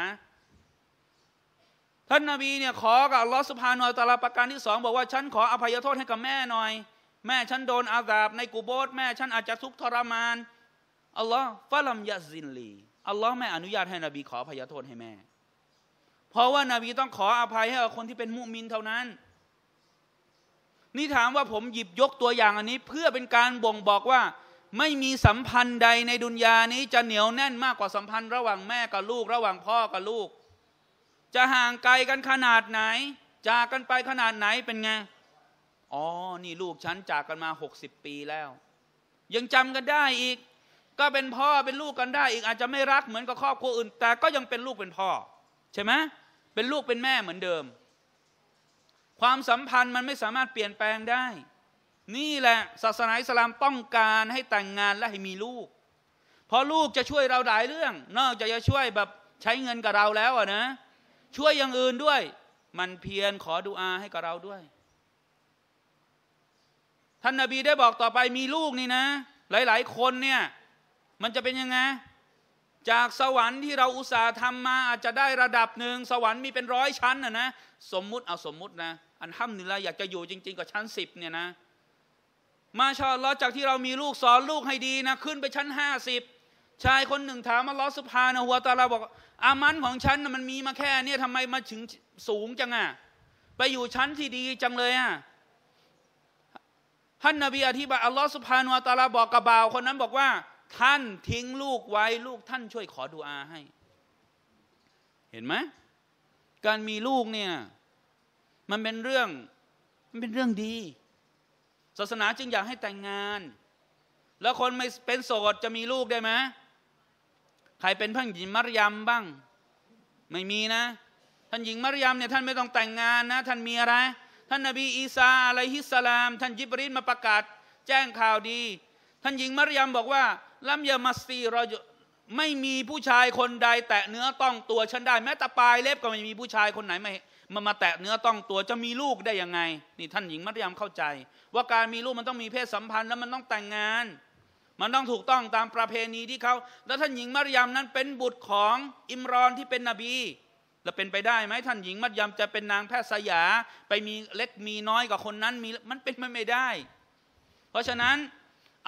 ท่านนาบีเนี่ยขอกับอัลลอฮ์สุภาโนตาลาประการที่สองบอกว่าฉันขออภัยโทษให้กับแม่หน่อย แม่ฉันโดนอาสาบในกุโบสแม่ฉันอาจจะทุกข์ทรมานอัลลอฮ์ฟะลัมยะซินลีอัลลอฮ์ไม่ อนุญาตให้นบีขอพยโทษให้แม่ เพราะว่านาบีต้องขออภัยให้กับคนที่เป็นมุมินเท่านั้น นี่ถามว่าผมหยิบยกตัวอย่างอันนี้ เพื่อเป็นการบ่งบอกว่า ไม่มีสัมพันธ์ใดในดุนยานี้จะเหนียวแน่นมากกว่าสัมพันธ์ระหว่างแม่กับลูกระหว่างพ่อกับลูก จะห่างไกลกันขนาดไหน จากกันไปขนาดไหนเป็นไงอ๋อนี่ลูกฉันจากกันมา60ปีแล้ว ยังจำกันได้อีกก็เป็นพ่อเป็นลูกกันได้อีกอาจจะไม่รักเหมือนกับครอบครัวอื่น แต่ก็ยังเป็นลูกเป็นพ่อ ใช่ไหมเป็นลูกเป็นแม่เหมือนเดิม ความสัมพันธ์มันไม่สามารถเปลี่ยนแปลงได้ นี่แหละศาสนาอิสลามต้องการให้แต่งงานและให้มีลูกเพราะลูกจะช่วยเราหลายเรื่อง นอกจากจะช่วยแบบใช้เงินกับเราแล้วอะนะ ช่วยอย่างอื่นด้วย มันเพียรขอดุอาให้กับเราด้วยท่านนาบีได้บอกต่อไปมีลูกนี่นะ หลาย ๆ คนเนี่ยมันจะเป็นยังไง จากสวรรค์ที่เราอุตส่าห์ทำมาอาจจะได้ระดับหนึ่ง สวรรค์มีเป็นร้อยชั้นนะนะ สมมุติเอาสมมุตินะอันห้ามนี่ละอยากจะอยู่จริง ๆกับชั้นสิบเนี่ยนะมาชาลอจากที่เรามีลูกสอนลูกให้ดีนะขึ้นไปชั้นห้าสิบชายคนหนึ่งถามมาลอสุภานะหัวตาเราบอกอามันของฉันมันมีมาแค่เนี่ยทำไมมาถึงสูงจังอะ่ะไปอยู่ชั้นที่ดีจังเลยอะ่ะท่านนบีอธิบายอัลลอฮฺสุภานหัวตาลาบอกกับบ่าวคนนั้นบอกว่าท่านทิ้งลูกไว้ลูกท่านช่วยขอดูอา ให้ เห็นไหมการมีลูกเนี่ย มันเป็นเรื่อง มันเป็นเรื่องดี ศาสนาจึงอยากให้แต่งงาน แล้วคนไม่เป็นโสด จะมีลูกได้ไหมใครเป็นพ่อนหญิงมารยมบ้าง ไม่มีนะ ท่านหญิงมารยมเนี่ยท่านไม่ต้องแต่งงานนะ ท่านมีอะไร ท่านนบีอีสาอะไรฮิสสลาม ท่านยิบรีนมาประกาศแจ้งข่าวดี ท่านหญิงมารยมบอกว่าลัมยามัสซีเราไม่มีผู้ชายคนใด แตะเนื้อต้องตัวฉันได้ แม้แต่ปลายเล็บก็ไม่มีผู้ชายคนไหนมามมาแตะเนื้อต้องตัวจะมีลูกได้ยังไงนี่ท่านหญิงมัตยามเข้าใจ ว่าการมีลูกมันต้องมีเพศสัมพันธ์แล้วมันต้องแต่งงาน มันต้องถูกต้องตามประเพณีที่เขา แล้วท่านหญิงมัตยามนั้น เป็นบุตรของอิมรอนที่เป็นนบีแล้วเป็นไปได้ไหมท่านหญิงมัตยามจะเป็นนางแพทย์สยาไปมีเล็กมีน้อยกับคนนั้นมีมันเป็นไม่ได้ เพราะฉะนั้น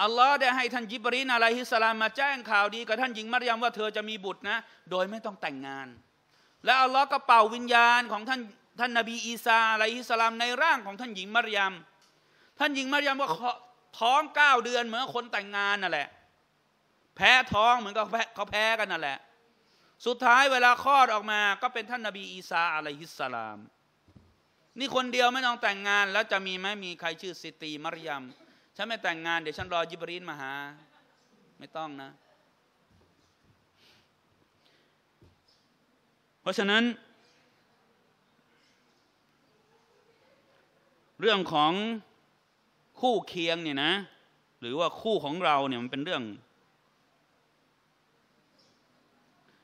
อัลลอฮ์ได้ให้ ท่านยิบรีนอะลัยฮิสลาม มาแจ้งข่าวดี กับ ท่านหญิงมารยามว่าเธอจะมีบุตรนะ โดยไม่ต้องแต่งงาน และอัลลอฮ์ก็เป่า วิญญาณของท่านท่านนบีอีสาอะลัยฮิสลามในร่างของท่านหญิงมารยามท่านหญิงมารยามว่าท้องเก้าเดือนเหมือนคนแต่งงานนั่นแหละ แพ้ท้องเหมือนกับเขาแพ้กันนั่นแหละสุดท้ายเวลาคลอดออกมาก็เป็นท่านนบีอีสาอะลัยฮิสลาม นี่คนเดียวไม่ต้องแต่งงาน แล้วจะมีไหมมีใครชื่อสิตีมารยามฉันไม่แต่งงาน เดี๋ยวฉันรอ ยิบรีนมาหาไม่ต้องนะ เพราะฉะนั้น เรื่องของคู่เคียงเนี่ยนะ หรือว่าคู่ของเราเนี่ยมันเป็นเรื่อง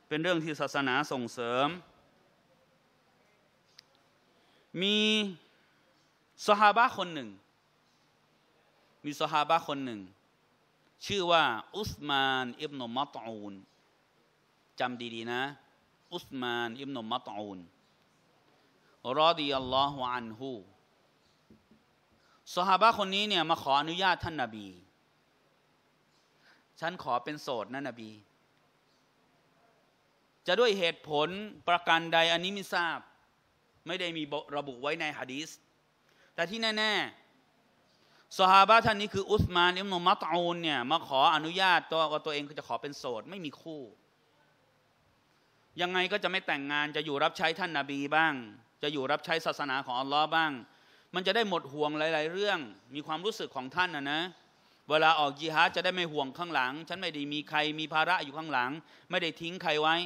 เป็นเรื่องที่ศาสนาส่งเสริม มีสหาบะคนหนึ่งมีสฮาบะคนหนึ่ง ชื่อว่า อุสมาน อิบนมัตูนจำดีๆ นะ อุสมาน อิบนมัตูน รอดีอัลลอฮฺอันฮูสฮาบะคนนี้เนี่ยมาขออนุญาตท่านนาบี ฉันขอเป็นโสดนะนบี จะด้วยเหตุผลประการใดอันนี้ไม่ทราบ ไม่ได้มีระบุไว้ในฮะดีสแต่ที่แน่ ๆสหาบะท่านนี้คืออุสมานอิมโนมัตอูนเนี่ยมาขออนุญาตตัวตัวเองจะขอเป็นโสดไม่มีคู่ยังไงก็จะไม่แต่งงานจะอยู่รับใช้ท่านนาบีบ้าง จะอยู่รับใช้ศาสนาของอัลลอฮ์บ้าง มันจะได้หมดห่วงหลาย ๆเรื่อง มีความรู้สึกของท่านนะนะเวลาออกยิฮาจะได้ไม่ห่วงข้างหลัง ฉันไม่ได้มีใครมีภาระอยู่ข้างหลัง ไม่ได้ทิ้งใครไว้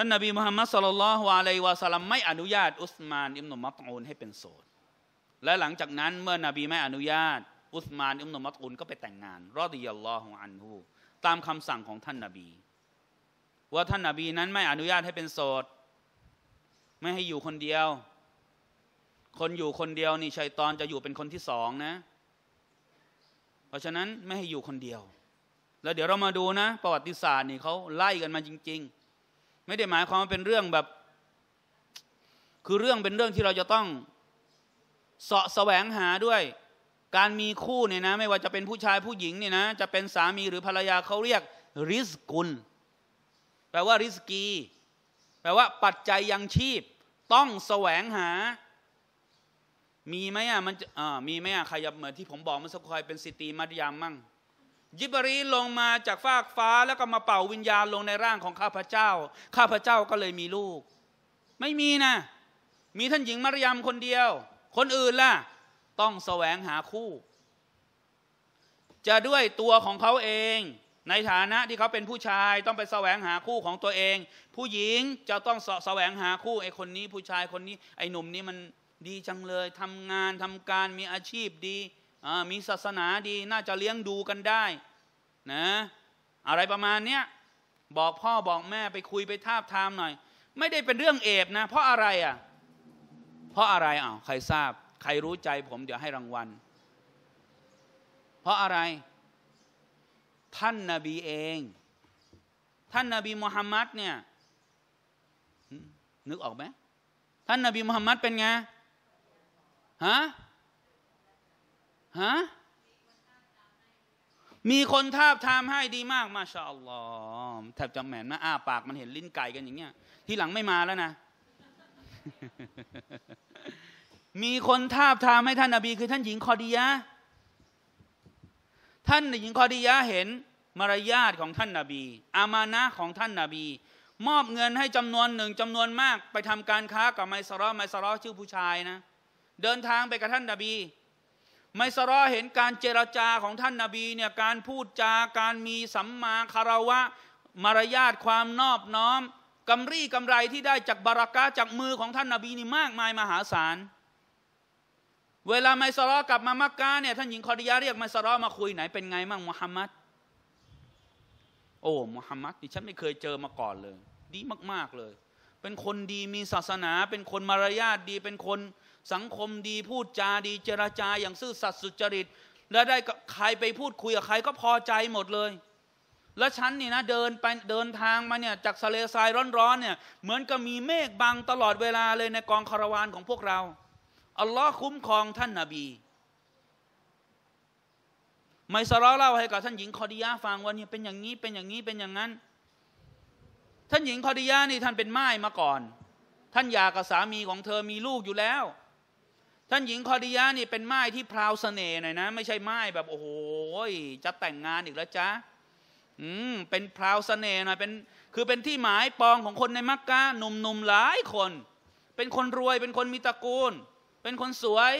ท่านนบีมุฮัมมัดสลลัลฮุอะลัยวะสัลลัมไม่อนุญาต อุสมานอิมนุมัตอูนให้เป็นโสดและหลังจากนั้นเมื่อนบีไม่อนุญาตอุสมานอิมนุมัตอูนก็ไปแต่งงาน รอดิยัลลอฮุอันฮูตามคำสั่งของท่านนบี ว่าท่านนบีนั้นไม่อนุญาตให้เป็นโสดไม่ให้อยู่คนเดียว คนอยู่คนเดียวนี่ชัยตอนจะอยู่เป็นคนที่สองนะ เพราะฉะนั้นไม่ให้อยู่คนเดียว แล้วเดี๋ยวเรามาดูนะ ประวัติศาสตร์นี่เขาไล่กันมาจริง ๆไม่ได้หมายความว่าเป็นเรื่องแบบ คือเรื่องเป็นเรื่องที่เราจะต้องเสาะแสวงหาด้วย การมีคู่เนี่ยนะ ไม่ว่าจะเป็นผู้ชายผู้หญิงเนี่ยนะ จะเป็นสามีหรือภรรยาเขาเรียก ริสกุลแปลว่าริสกีแปลว่าปัจจัยยังชีพ ต้องแสวงหา มีไหมอ่ะมันอ่ามีไหมอ่ะใครเหมือนที่ผมบอกเมื่อสักครู่เป็นสิตีมัดยามมั่งยิบรีลงมาจากฟากฟ้าแล้วก็มาเป่าวิญญาณลงในร่างของข้าพเจ้า ข้าพเจ้าก็เลยมีลูก ไม่มีนะ มีท่านหญิงมารยามคนเดียว คนอื่นล่ะ ต้องแสวงหาคู่ จะด้วยตัวของเขาเอง ในฐานะที่เขาเป็นผู้ชายต้องไปแสวงหาคู่ของตัวเอง ผู้หญิงจะต้องแสวงหาคู่ไอ้คนนี้ผู้ชายคนนี้ ไอ้หนุ่มนี่มันดีจังเลยทำงานทำการมีอาชีพดีมีศาสนาดีน่าจะเลี้ยงดูกันได้ นะ อะไรประมาณเนี้ยบอกพ่อบอกแม่ไปคุยไปทาบทามหน่อย ไม่ได้เป็นเรื่องเอบนะ เพราะอะไรอ่ะเพราะอะไรอ้าวใครทราบ ใครรู้ใจผมเดี๋ยวให้รางวัลเพราะอะไร ท่านนาบีเอง ท่านนาบีมุฮัมมัดเนี่ยนึกออกไหมท่านนาบีมุฮัมมัดเป็นไงฮะฮะมีคนทาบทามให้ดีมากมาชาอัลลอฮ์แทบจำแหมนมาอ้าปากมันเห็นลิ้นไก่กันอย่าง เงี้ย ที่หลังไม่มาแล้วนะ มีคนทาบทามให้ท่านนบี คือ ท่านหญิงคอดียะ ท่าน หญิงคอดียะเห็นมารยาทของท่านนาบี อามานะของท่านนาบี มอบเงินให้จำนวนหนึ่งจำนวนมาก ไปทำการค้ากับไมซารอไมซารอชื่อผู้ชายนะ เดินทางไปกับท่านนาบีไมซรอเห็นการเจรจาของท่านนาบีเนี่ยการพูดจาการมีสัมมาคารวะมารยาทความนอบน้อมกำรี่กำไรที่ได้จากบารากะจากมือของท่านนาบีนี่มากมายมหาศาล เวลาไมซรอกลับมามักกะเนี่ยท่านหญิงคอดิยาเรียกไมซรอมาคุยไหนเป็นไงมั่งมุฮัมมัดโอ้มุฮัมมัดนี่ฉันไม่เคยเจอมาก่อนเลย ดีมาก ๆเลย เป็นคนดีมีศาสนา เป็นคนมารยาทดีเป็นคนสังคมดีพูดจาดี เจรจาอย่างซื่อสัตย์สุจริตและได้ใครไปพูดคุยกับใคร ก็พอใจหมดเลย แล้วฉันนี่นะเดินไปเดินทางมาเนี่ยจากทะเลทรายร้อนๆเนี่ยเหมือนกับมีเมฆบังตลอดเวลาเลยในกองคารวานของพวกเราอัลลอฮ์คุ้มครองท่านนาบี ไมซาร์เล่าให้กับท่านหญิงคอดียาฟังว่าเนี่ยเป็นอย่างนี้เป็นอย่างนี้เป็นอย่างนั้น ท่านหญิงคอดียานี่ท่านเป็นไม้มาก่อน ท่านอยาากับสามีของเธอมีลูกอยู่แล้วท่านหญิงคอดิยะนี่เป็นไม้ที่พราวเสน่ห์หน่อยนะ ไม่ใช่ไม้แบบ โอ้โหจะแต่งงานอีกแล้วจ้าอืมเป็นพราวเสน่ห์หน่อยเป็นคือเป็นที่หมายปองของคนในมักกะหนุ่มๆหลายคน เป็นคนรวยเป็นคนมีตระกูล เป็นคนสวย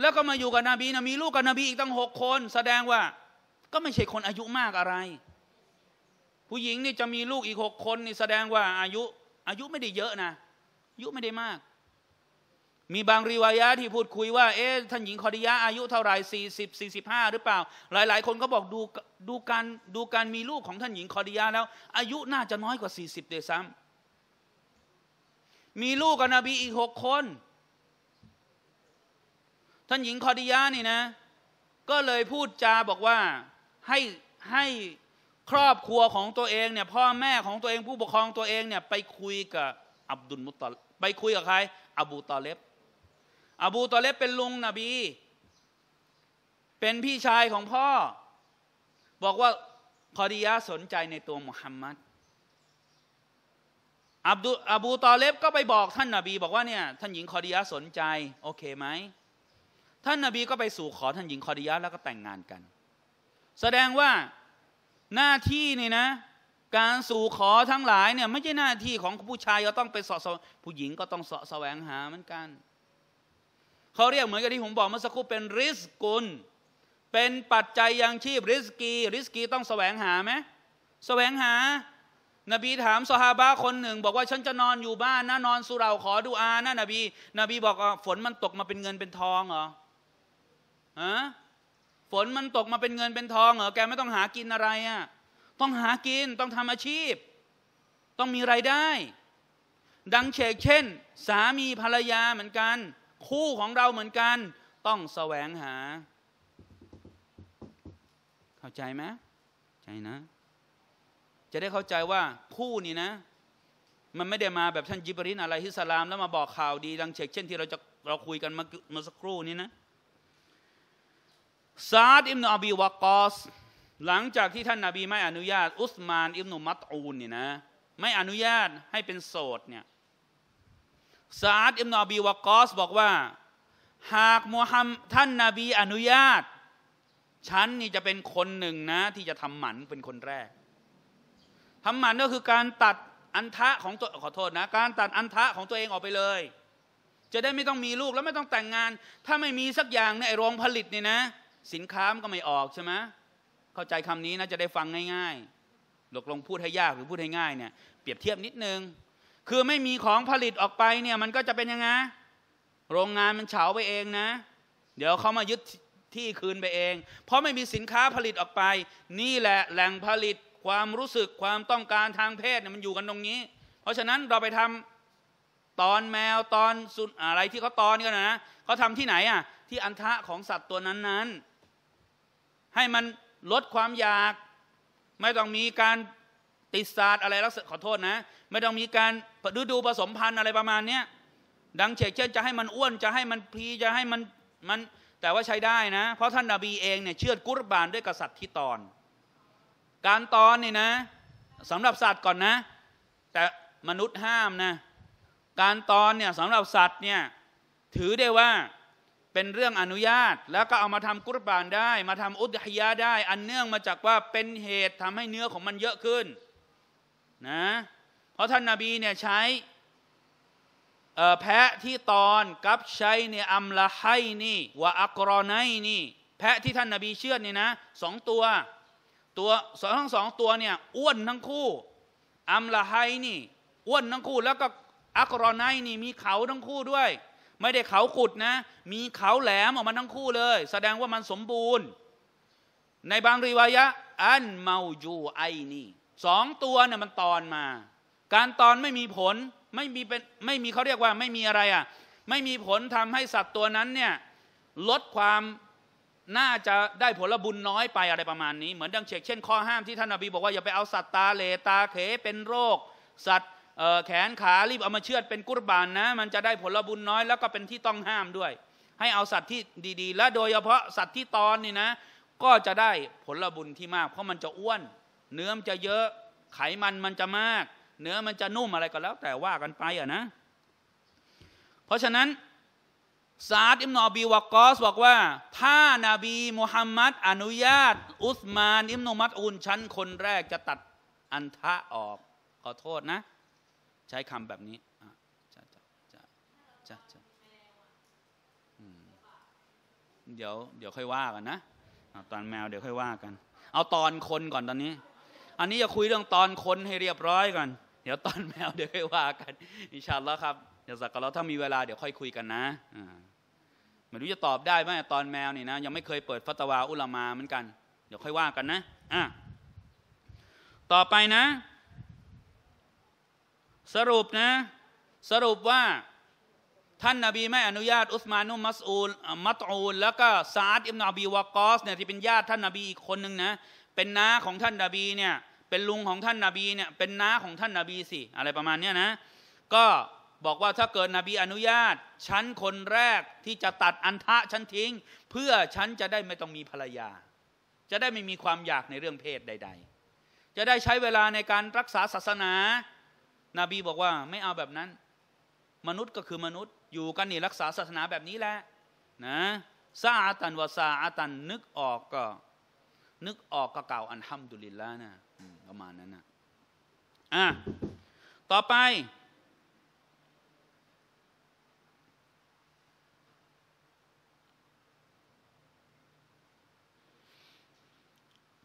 แล้วก็มาอยู่กับนบีนะมีลูกกับนบีอีกตั้งหกคน แสดงว่า ก็ไม่ใช่คนอายุมากอะไร ผู้หญิงนี่จะมีลูกอีกหกคนนี่แสดงว่าอายุอายุไม่ได้เยอะนะอายุไม่ได้มากมีบางรีวายะที่พูดคุยว่าเอ๊ะท่านหญิงคอดิยะอายุเท่าไหร่สี่สิบสี่สิบห้าหรือเปล่า หลาย ๆ คนก็บอกดูดูการดูการมีลูกของท่านหญิงคอดิยะแล้ว อายุน่าจะน้อยกว่าสี่สิบเดซ้ำมีลูกกับนบีอีกหกคน ท่านหญิงคอดิยะนี่นะก็เลยพูดจาบอกว่าให้ให้ครอบครัวของตัวเองเนี่ยพ่อแม่ของตัวเองผู้ปกครองตัวเองเนี่ยไปคุยกับอับดุลมุตตอไปคุยกับใครอบูตอเลบอบูตอเลบเป็นลุงนบี เป็นพี่ชายของพ่อ บอกว่าคอดียะสนใจในตัวมุฮัมมัด อับดุอบูตอเลบก็ไปบอกท่านนาบี บอกว่าเนี่ยท่านหญิงคอดียะสนใจโอเคไหม ท่านนาบีก็ไปสู่ขอท่านหญิงคอดียะแล้วก็แต่งงานกัน แสดงว่าหน้าที่นี่นะการสู่ขอทั้งหลายเนี่ยไม่ใช่หน้าที่ของผู้ชายจะต้องไปสาะผู้หญิงก็ต้องสาะแสวงหาเหมือนกันเขาเรียกเหมือนกับที่ผมบอกเมื่อสักครู่เป็นริสกุล เป็นปัจจัยยังชีพริสกีริสกีต้องแสวงหาไหมแสวงหา นบีถามสฮาบะคนหนึ่ง บอกว่าฉันจะนอนอยู่บ้านนะนอนสุเราขอดูอานะ นบีนบีบอกฝนมันตกมาเป็นเงินเป็นทองเหรอฮะฝนมันตกมาเป็นเงินเป็นทองเหรอแกไม่ต้องหากินอะไรอะ่ะต้องหากินต้องทำอาชีพ ต้องมีไรายได้ ดังเชกเช่น สามีภรรยาเหมือนกันคู่ของเราเหมือนกันต้องแสวงหา เข้าใจไหมใจนะ จะได้เข้าใจว่าคู่นี่นะ มันไม่ได้มาแบบท่านยิบรินอะไรฮิสลาม แล้วมาบอกข่าวดี ดังเชกเช่นที่เราจะเราคุยกันเมื่อสักครู่นี้นะซาดอิมนอบีวากอสหลังจากที่ท่านนาบีไม่อนุญาตอุสมาน อิมนุมัตอูนเนี่ยนะไม่อนุญาตให้เป็นโสดเนี่ยซาดอิมนอบีวากอสบอกว่า หากมูฮัมท่านนาบีอนุญาตฉันนี่จะเป็นคนหนึ่งนะ ที่จะทำหมันเป็นคนแรกทำหมันก็คือการตัดอันทะของตัว ขอโทษนะการตัดอันทะของตัวเองออกไปเลย จะได้ไม่ต้องมีลูกแล้วไม่ต้องแต่งงาน ถ้าไม่มีสักอย่างในโรงผลิตเนี่ยนะ สินค้ามันก็ไม่ออกใช่ไหมเข้าใจคำนี้นะจะได้ฟังง่าย ๆ หลกลงพูดให้ยากหรือพูดให้ง่ายเนี่ยเปรียบเทียบนิดนึงคือไม่มีของผลิตออกไปเนี่ยมันก็จะเป็นยังไง โรงงานมันเฉาไปเองนะ เดี๋ยวเขามายึดที่คืนไปเอง เพราะไม่มีสินค้าผลิตออกไป นี่แหละแหล่งผลิตความรู้สึกความต้องการทางเพศเนี่ยมันอยู่กันตรงนี้ เพราะฉะนั้นเราไปทำตอนแมวตอนสุนอะไรที่เขาตอนกันนะเขาทำที่ไหนอ่ะที่อันทะของสัตว์ตัวนั้นนั้นให้มันลดความอยากไม่ต้องมีการติศาสตร์อะไรล้วะขอโทษนะไม่ต้องมีการูดูผสมพันธุ์อะไรประมาณเนี้ยดังเฉกเช่นจะให้มันอ้วนจะให้มันพีจะให้มันมันแต่ว่าใช้ได้นะเพราะท่านนาบีเองเนี่ยเชื่อดกุรบานด้วยกษัตริย์ที่ตอน การตอนนี่นะสำหรับสัตว์ก่อนนะแต่มนุษย์ห้ามนะการตอนเนี่ยสำหรับสัตว์เนี่ยถือได้ว่าเป็นเรื่องอนุญาต แล้วก็เอามาทำกุรบานได้ มาทำอุดหิยาได้ อันเนื่องมาจากว่าเป็นเหตุทำให้เนื้อของมันเยอะขึ้นนะเพราะท่านนาบีเนี่ยใช้แพะที่ตอนกับใช้ในอัมละไฮนี่วะอักรอไนนี่แพะที่ท่านนาบีเชื่อนี่นะสองตัว ตัวสองทั้งสองตัวเนี่ยอ้วนทั้งคู่อัมละไฮนี่อ้วนทั้งคู่ แล้วก็อักรอไนนี่มีเขาทั้งคู่ด้วย ไม่ได้เขาขุดนะมีเขาแหลมออกมาทั้งคู่เลย แสดงว่ามันสมบูรณ์ ในบางรีวายะอันเมาจูไอนี่สองตัวเนี่ยมันตอนมา การตอนไม่มีผลไม่มีเป็นไม่มีเขาเรียกว่าไม่มีอะไรอ่ะไม่มีผลทำให้สัตว์ตัวนั้นเนี่ยลดความน่าจะได้ผลบุญน้อยไปอะไร ประมาณนี้ เหมือนดังเชกเช่นข้อห้ามที่ท่านอบีบอกว่าอย่าไปเอาสัตว์ตาเลตาเขเป็นโรค สัตว์แขนขา รีบเอามาเชือดเป็นกุรบานนะมันจะได้ผลบุญน้อยแล้วก็เป็นที่ต้องห้ามด้วย ให้เอาสัตว์ที่ดีๆและโดยเฉพาะสัตว์ที่ตอนนี่นะก็จะได้ผลบุญที่มากเพราะมันจะอ้วนเนื้อมันจะเยอะไขมันมันจะมาก เนื้อมันจะนุ่มอะไรก็แล้ว แต่ว่ากันไป อ่ะนะ เพราะฉะนั้นซาดอิมนอบีวกอสบอกว่าถ้านาบีมุฮัมมัดอนุญาต อุสมาน อิมนมัดอุนชั้นคนแรกจะตัดอันทะออกขอโทษนะ ใช้คำแบบนี้เดี๋ยว เดี๋ยวค่อยว่ากันนะตอนแมวเดี๋ยวค่อยว่ากัน เอาตอนคนก่อนตอนนี้อันนี้จะคุยเรื่องตอนคนให้เรียบร้อยก่อน เดี๋ยวตอนแมว เดี๋ยวค่อยว่ากันอิชาอัลล้วครับเดี๋ยวสักกแล้วถ้ามีเวลาเดี๋ยวค่อยคุยกันนะไม่รู้จะตอบได้ไหมตอนแมว นี่นะยังไม่เคยเปิดฟัตวาอุลามาเหมือนกัน เดี๋ยวค่อยว่ากันนะอ่ะต่อไปนะ สรุปนะ สรุปว่า ท่านนาบีไม่อนุญาต อุสมานุมัสอูลมัตอูลแล้วก็ซาดอิบนาบีวากอสเนี่ยที่เป็นญาติท่านนาบีอีกคนหนึ่งนะเป็นน้าของท่านนาบีเนี่ย เป็นลุงของท่านนาบีเนี่ย เป็นน้าของท่านนาบีสิ อะไรประมาณเนี้ยนะ ก็บอกว่าถ้าเกิดนบีอนุญาต ฉันคนแรกที่จะตัดอันทะฉันทิ้ง เพื่อฉันจะได้ไม่ต้องมีภรรยา จะได้ไม่มีความอยากในเรื่องเพศใดๆ จะได้ใช้เวลาในการรักษาศาสนานาบีบอกว่าไม่เอาแบบนั้น มนุษย์ก็คือมนุษย์ อยู่กันนี่รักษาศาสนาแบบนี้แหละนะ ซาตันวาซาอาตันนึกออกก็นึกออกก็ก่าอันฮัมดุลิลละนะประมาณนั้นนะอ่ะ ต่อไป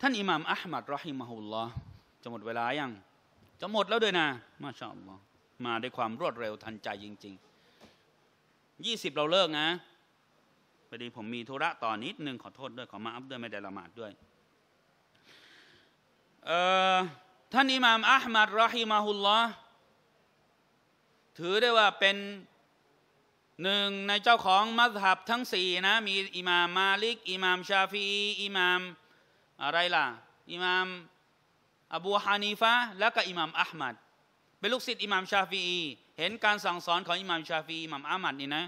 ท่านอิหม่ามอัลมัดรอฮิมะฮุลลอจะหมดเวลายัง จะหมดแล้วด้วยนะ มาชาอัลลอฮ์มาด้วยความรวดเร็ว ทันใจจริงๆ 20 เราเลิกนะพอดีผมมีธุระต่อนนิดนึงขอโทษ ด้วย ขอมาอัพด้วยไม่ได้ละหมาดด้วยท่านอิหม่ามอัลมัดรอฮิมาฮุลลอถือได้ว่าเป็นหนึ่งในเจ้าของมัสฮับทั้งสี่นะ มีอิหม่ามมาลิกอิหม่ามชาฟีอิหม่าม อะไรล่ะอิหม่ามอบูฮานีฟะและก็อิหม่ามอัลมัดเป็นลูกศิษย์อิหม่ามชาฟีเห็นการสั่งสอนของอิหม่ามชาฟีอิหม่ามอัลมัดนี่นะ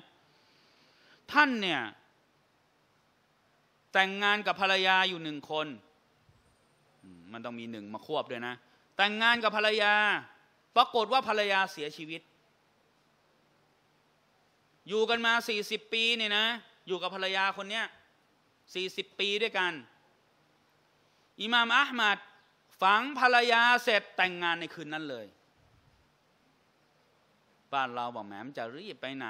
ท่านเนี่ยแต่งงานกับภรรยาอยู่หนึ่งคนมันต้องมีหนึ่งมาควบด้วยนะ แต่งงานกับภรรยาปรากฏว่าภรรยาเสียชีวิต อยู่กันมาสี่สิบปีเนี่ยนะ อยู่กับภรรยาคนเนี้ยสี่สิบปีด้วยกัน อิหม่ามอัลมัด ฝังภรรยาเสร็จแต่งงานในคืนนั้นเลยบ้านเราบอกแหมมันจะรีบไปไหน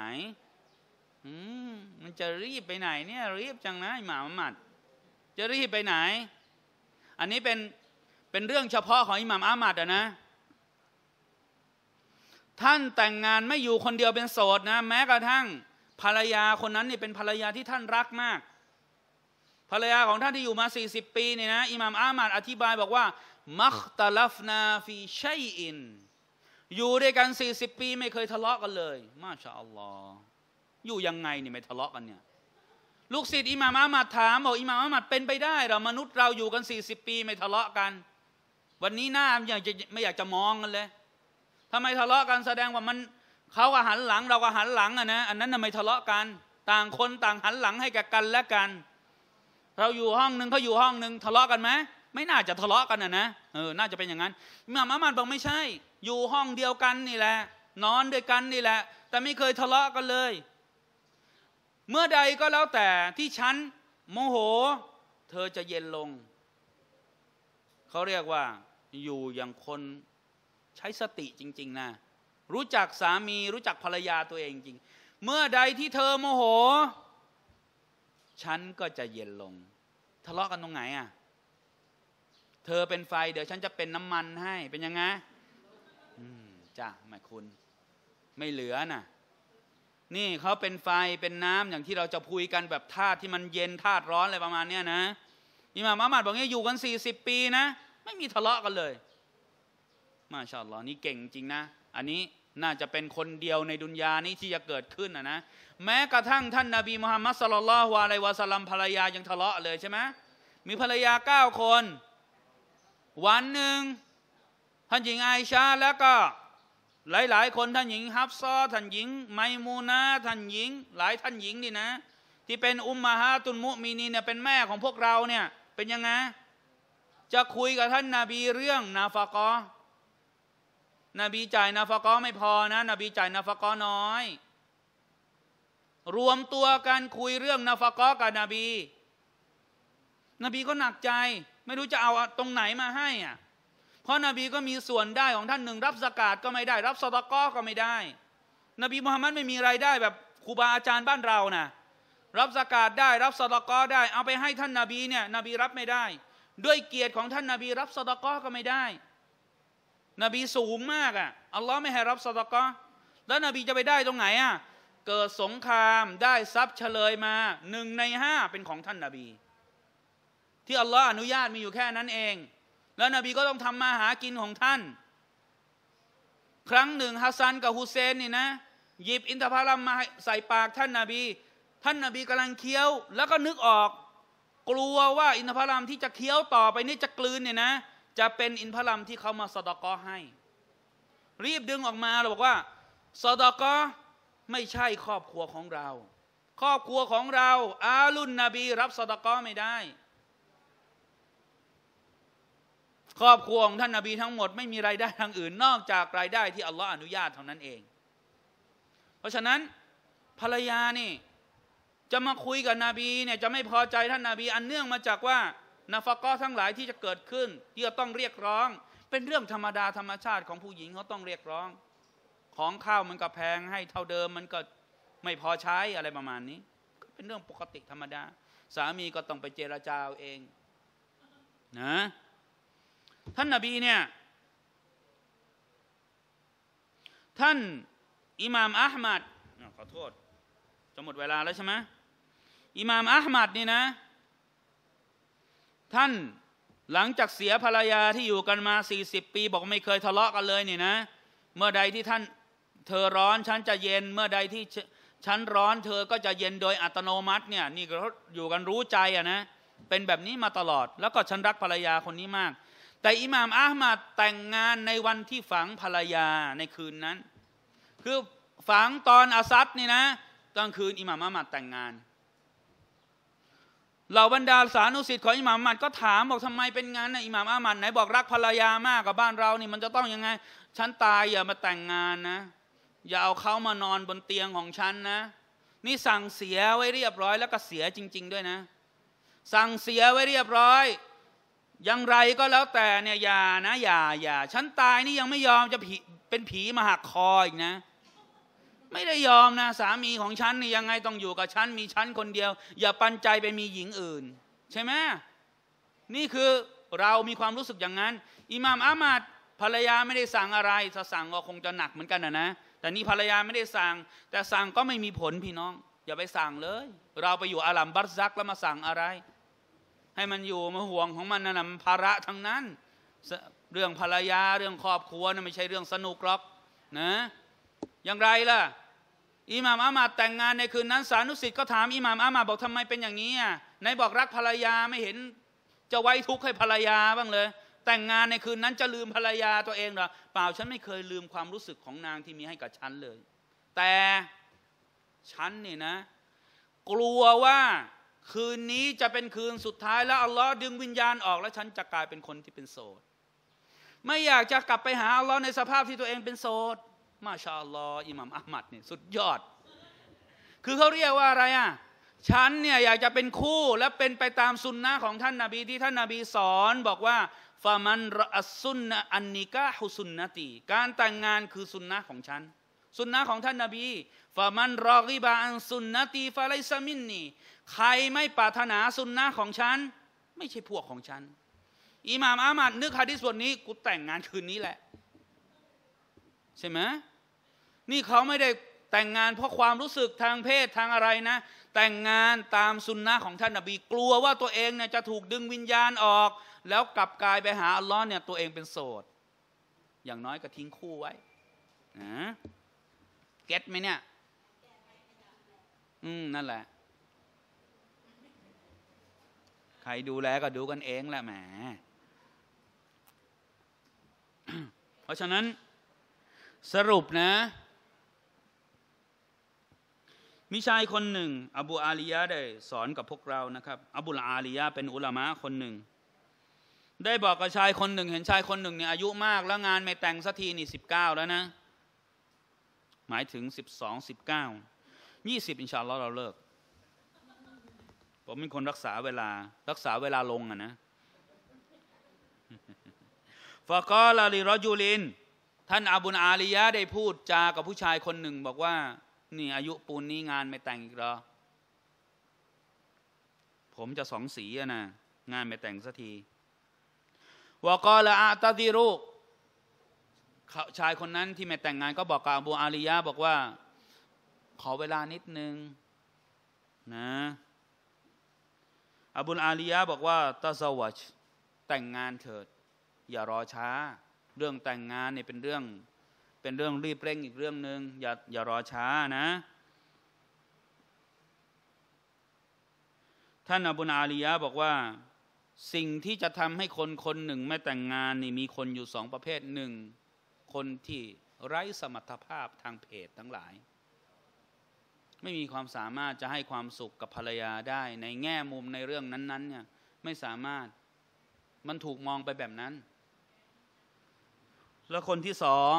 มันจะรีบไปไหน เนี่ยรีบจังนะอิหม่ามอัลมัด จะรีบไปไหนอันนี้เป็นเป็นเรื่องเฉพาะของอิหม่ามอามัดนะ ท่านแต่งงานไม่อยู่คนเดียวเป็นโสดนะ แม้กระทั่ง ภรรยาคนนั้นนี่เป็นภรรยาที่ท่านรักมาก ภรรยาของท่านที่อยู่มา40ปีเนี่ยนะอิหม่ามอามัดอธิบายบอกว่า มัคตลัฟนาฟีชัยอินอยู่ด้วยกัน 40 ปีไม่เคยทะเลาะกันเลย มาชาอัลลอฮ์อยู่ยังไงนี่ไม่ทะเลาะกันเนี่ยลูกศิษย์อิหม่ามอามัดถามบอกอิหม่ามอามัดเป็นไปได้หรอมนุษย์เราอยู่กันสี่สิบปีไม่ทะเลาะกัน วันนี้หน้าอยากจะไม่อยากจะมองกันเลย ทำไมทะเลาะกันแสดงว่ามันเขาก็หันหลังเราก็หันหลังอ่ะนะ อันนั้นทำไมทะเลาะกัน ต่างคนต่างหันหลังให้กับกันและกัน เราอยู่ห้องหนึ่งเขาอยู่ห้องหนึ่งทะเลาะกันไหมไม่น่าจะทะเลาะกันอ่ะนะเออน่าจะเป็นอย่างนั้นอิหม่ามอามัดบอกไม่ใช่ อยู่ห้องเดียวกันนี่แหละนอนด้วยกันนี่แหละ แต่ไม่เคยทะเลาะกันเลยเมื่อใดก็แล้วแต่ที่ฉัน โมโห เธอจะเย็นลง เขาเรียกว่าอยู่อย่างคนใช้สติจริงๆนะ รู้จักสามีรู้จักภรรยาตัวเองจริง เมื่อใดที่เธอโมโห ฉันก็จะเย็นลง ทะเลาะกันตรงไหนอ่ะ เธอเป็นไฟ เดี๋ยวฉันจะเป็นน้ำมันให้เป็นยังไงจ้าแม่คุณ ไม่เหลือนะ่ะนี่เขาเป็นไฟเป็นน้ำอย่างที่เราจะพูดกันแบบธาตุที่มันเย็นธาตุร้อนอะไรประมาณเนี้ยนะอิหม่ามอัมัดบอกงี้อยู่กัน 40 ปีนะ ไม่มีทะเลาะกันเลย มาชาอัลลอฮ์นี่เก่งจริงนะ อันนี้น่าจะเป็นคนเดียวในดุนยานี้ที่จะเกิดขึ้นนะนะแม้กระทั่งท่านนาบีมุฮัมมัดสลลัลวะลวะสลัมภรรยา ยังทะเลาะเลยใช่ไหมมีภรรยาเก้าคน วันหนึ่งท่านหญิงไอชาแล้วก็หลายๆคนท่านหญิง ฮับซอท่านหญิงไมมูนาท่านหญิง หลายท่านหญิงนี่นะ ที่เป็นอุมมาฮาตุนมุมีนีเนี่ยเป็นแม่ของพวกเราเนี่ยเป็นยังไงจะคุยกับท่านนาบีเรื่อง นาฟากอนบีจ่ายนาฟากอไม่พอนะนบีจ่ายนาฟากอน้อย รวมตัวกันคุยเรื่องนาฟากอกับนบี นบีก็หนักใจ ไม่รู้จะเอาตรงไหนมาให้อ่ะเพราะนบีก็มีส่วนได้ของท่านหนึ่ง รับสกาดก็ไม่ได้ รับสตอกก็ไม่ได้ นบีมุฮัมมัดไม่มีรายได้แบบครูบาอาจารย์บ้านเรานะรับสกาดได้รับสตอก็ได้เอาไปให้ท่านนาบีเนี่ยนบีรับไม่ได้ ด้วยเกียรติของท่านนาบีรับสตอกก็ไม่ได้ นบีสูงมากอะ่ะอัลลอฮ์ไม่ให้รับสตอก็แล้วนบีจะไปได้ตรงไหนอะ่ะเกิดสงครามได้ทรัพย์เฉลยมาหนึ่งในห้าเป็นของท่านนาบี ที่อัลลอฮ์อนุญาตมีอยู่แค่นั้นเองแล้วนบีก็ต้องทำมาหากินของท่าน ครั้งหนึ่งฮัสซันกับฮุเซนนี่นะ หยิบอินทผลัมมาใส่ปากท่านนาบี ท่านนาบีกำลังเคี้ยว แล้วก็นึกออก กลัวว่าอินทผลัมที่จะเคี้ยวต่อไปนี่จะกลืนเนี่ยนะ จะเป็นอินทผลัมที่เขามาสดกอให้ รีบดึงออกมาเราบอกว่าสดกอไม่ใช่ครอบครัวของเรา ครอบครัวของเรา อาลุนนบี รับสดกอไม่ได้ครอบครัวของท่านนาบีทั้งหมด ไม่มีรายได้ทางอื่น นอกจากรายได้ที่อัลลอฮ์อนุญาตเท่านั้นเอง เพราะฉะนั้นภรรยานี่จะมาคุยกับนบีเนี่ยจะไม่พอใจท่านนาบี อันเนื่องมาจากว่านาฟกอทั้งหลายที่จะเกิดขึ้นที่จะต้องเรียกร้อง เป็นเรื่องธรรมดาธรรมชาติของผู้หญิงเขาต้องเรียกร้อง ของข้าวมันก็แพง ให้เท่าเดิมมันก็ไม่พอใช้อะไรประมาณนี้ก็เป็นเรื่องปกติธรรมดา สามีก็ต้องไปเจรจาเองนะท่านนาบีเนี่ย ท่านอิหม่ามอัลมัด ขอโทษ จะหมดเวลาแล้วใช่ไหม อิหม่ามอัลมัดนี่นะ ท่านหลังจากเสียภรรยาที่อยู่กันมา40ปี บอกไม่เคยทะเลาะกันเลยนี่นะ เมื่อใดที่ท่านเธอร้อนฉันจะเย็น เมื่อใดที่ฉันร้อนเธอก็จะเย็นโดยอัตโนมัติเนี่ย นี่ก็อยู่กันรู้ใจอ่ะนะ เป็นแบบนี้มาตลอด แล้วก็ฉันรักภรรยาคนนี้มากแต่อิหม่ามอาหมัดแต่งงานในวันที่ฝังภรรยาในคืนนั้น คือฝังตอนอาซัดนี่นะตอนคืนอิหม่ามอาหมัดแต่งงานเหล่าบรรดาสานุสิทธิ์ของอิหม่ามอามัดก็ถามบอกทำไมเป็นงานนะอิหม่ามอามัดไหนบอกรักภรรยามากกับบ้านเรานี่มันจะต้องยังไงฉันตายอย่ามาแต่งงานนะ อย่าเอาเขามานอนบนเตียงของฉันนะนี่สั่งเสียไว้เรียบร้อย แล้วก็เสียจริง ๆ ด้วยนะ สั่งเสียไว้เรียบร้อยอย่างไรก็แล้วแต่เนี่ยอย่านะ อย่าอย่าฉันตายนี่ยังไม่ยอมจะผีเป็นผีมาหักคออีกนะ ไม่ได้ยอมนะสามีของฉันนี่ยังไงต้องอยู่กับฉัน มีฉันคนเดียว อย่าปันใจไปมีหญิงอื่น ใช่ไหมนี่คือเรามีความรู้สึกอย่างนั้นอิหม่ามอามัดภรรยาไม่ได้สั่งอะไรถ้าสั่งก็คงจะหนักเหมือนกันนะนะ แต่นี่ภรรยาไม่ได้สั่ง แต่สั่งก็ไม่มีผลพี่น้อง อย่าไปสั่งเลย เราไปอยู่อาลัมบัตซักแล้วมาสั่งอะไรให้มันอยู่มาห่วงของมันนะนนภาระทั้งนั้น เรื่องภรรยาเรื่องครอบครัวนะไม่ใช่เรื่องสนุกหรอกนะอย่างไรล่ะอิหม่ามอามาแต่งงานในคืนนั้นสานุสิทธิ์ก็ถามอิหม่ามอามาบอกทำไมเป็นอย่างนี้อ่ะนานบอกรักภรรยาไม่เห็น จะไว้ทุกข์ให้ภรรยาบ้างเลย แต่งงานในคืนนั้นจะลืมภรรยาตัวเองหรอเปล่าฉันไม่เคยลืมความรู้สึกของนางที่มีให้กับฉันเลย แต่ ฉันนี่นะ กลัวว่าคืนนี้จะเป็นคืนสุดท้ายแล้วอัลลอฮ์ดึงวิญญาณออก แล้วฉันจะกลายเป็นคนที่เป็นโสดไม่อยากจะกลับไปหาอัลลอฮ์ในสภาพที่ตัวเองเป็นโสดมาชาอัลลอฮ์อิหมามอัลมัดนี่สุดยอด คือเขาเรียกว่าอะไรอ่ะฉันเนี่ยอยากจะเป็นคู่และเป็นไปตามสุนนะของท่านนาบีที่ท่านนาบีสอนบอกว่าฟามันรอซุนนะอันนิกาฮุซุนนตีการแต่งงานคือสุนนะของฉันสุนนะของท่านนาบีฟามันรอกีบาอันซุนนตีฟาไลซามินนีใครไม่ปรารถนาสุนนะของฉัน ไม่ใช่พวกของฉัน อิหม่ามอามัด นึกฮะดิษส่วนนี้กูแต่งงานคืนนี้แหละ ใช่ไหมนี่เขาไม่ได้แต่งงานเพราะความรู้สึกทางเพศทางอะไรนะแต่งงานตามสุนนะของท่านนบีกลัวว่าตัวเองเนี่ยจะถูกดึงวิญญาณออก แล้วกลับกายไปหาอัลลอฮ์เนี่ยตัวเองเป็นโสด อย่างน้อยก็ทิ้งคู่ไว้นเก็ตไหมเนี่ย อืมนั่นแหละใครดูแล ก็ดูกันเองแหละแหม เพราะฉะนั้นสรุปนะมีชายคนหนึ่ง อบูอาลียะได้ สอนกับพวกเรานะครับ อบูอาลียะเป็นอุลามะคนหนึ่ง ได้บอกกับชายคนหนึ่ง เห็นชายคนหนึ่งเนี่ยอายุมากแล้วงานไม่แต่งสักทีนี่สิบเก้าแล้วนะ หมายถึงสิบสองสิบเก้ายี่สิบอินชาอัลลอฮ์เราเลิกผมเป็นคนรักษาเวลา รักษาเวลาลงอะนะฟะกอลาลิรอยูลิน ท่านอาบุญอาลียะได้พูดจากับผู้ชายคนหนึ่ง บอกว่า นี่อายุปูนนี้ งานไม่แต่งอีกหรอ ผมจะสองสีอะนะงานไม่แต่งสักทีวกอลาอาตาดิรุชายคนนั้นที่ไม่แต่งงาน ก็บอกกับอาบูอาลียะบอกว่า ขอเวลานิดนึงนะอบุลอาลียะบอกว่าตาสวัชแต่งงานเถิดอย่ารอช้า เรื่องแต่งงานเนี่ยเป็นเรื่องเป็นเรื่องรีบเร่งอีกเรื่องหนึง่งอย่าอย่ารอช้านะท่านอบุญอาลียะบอกว่าสิ่งที่จะทำให้คนคนหนึ่งไม่แต่งงานนี่มีคนอยู่สองประเภทหนึ่งคนที่ไร้สมรรถภาพทางเพศทั้งหลายไม่มีความสามารถจะให้ความสุขกับภรรยาได้ ในแง่มุมในเรื่องนั้นๆเนี่ยไม่สามารถมันถูกมองไปแบบนั้น แล้วคนที่สอง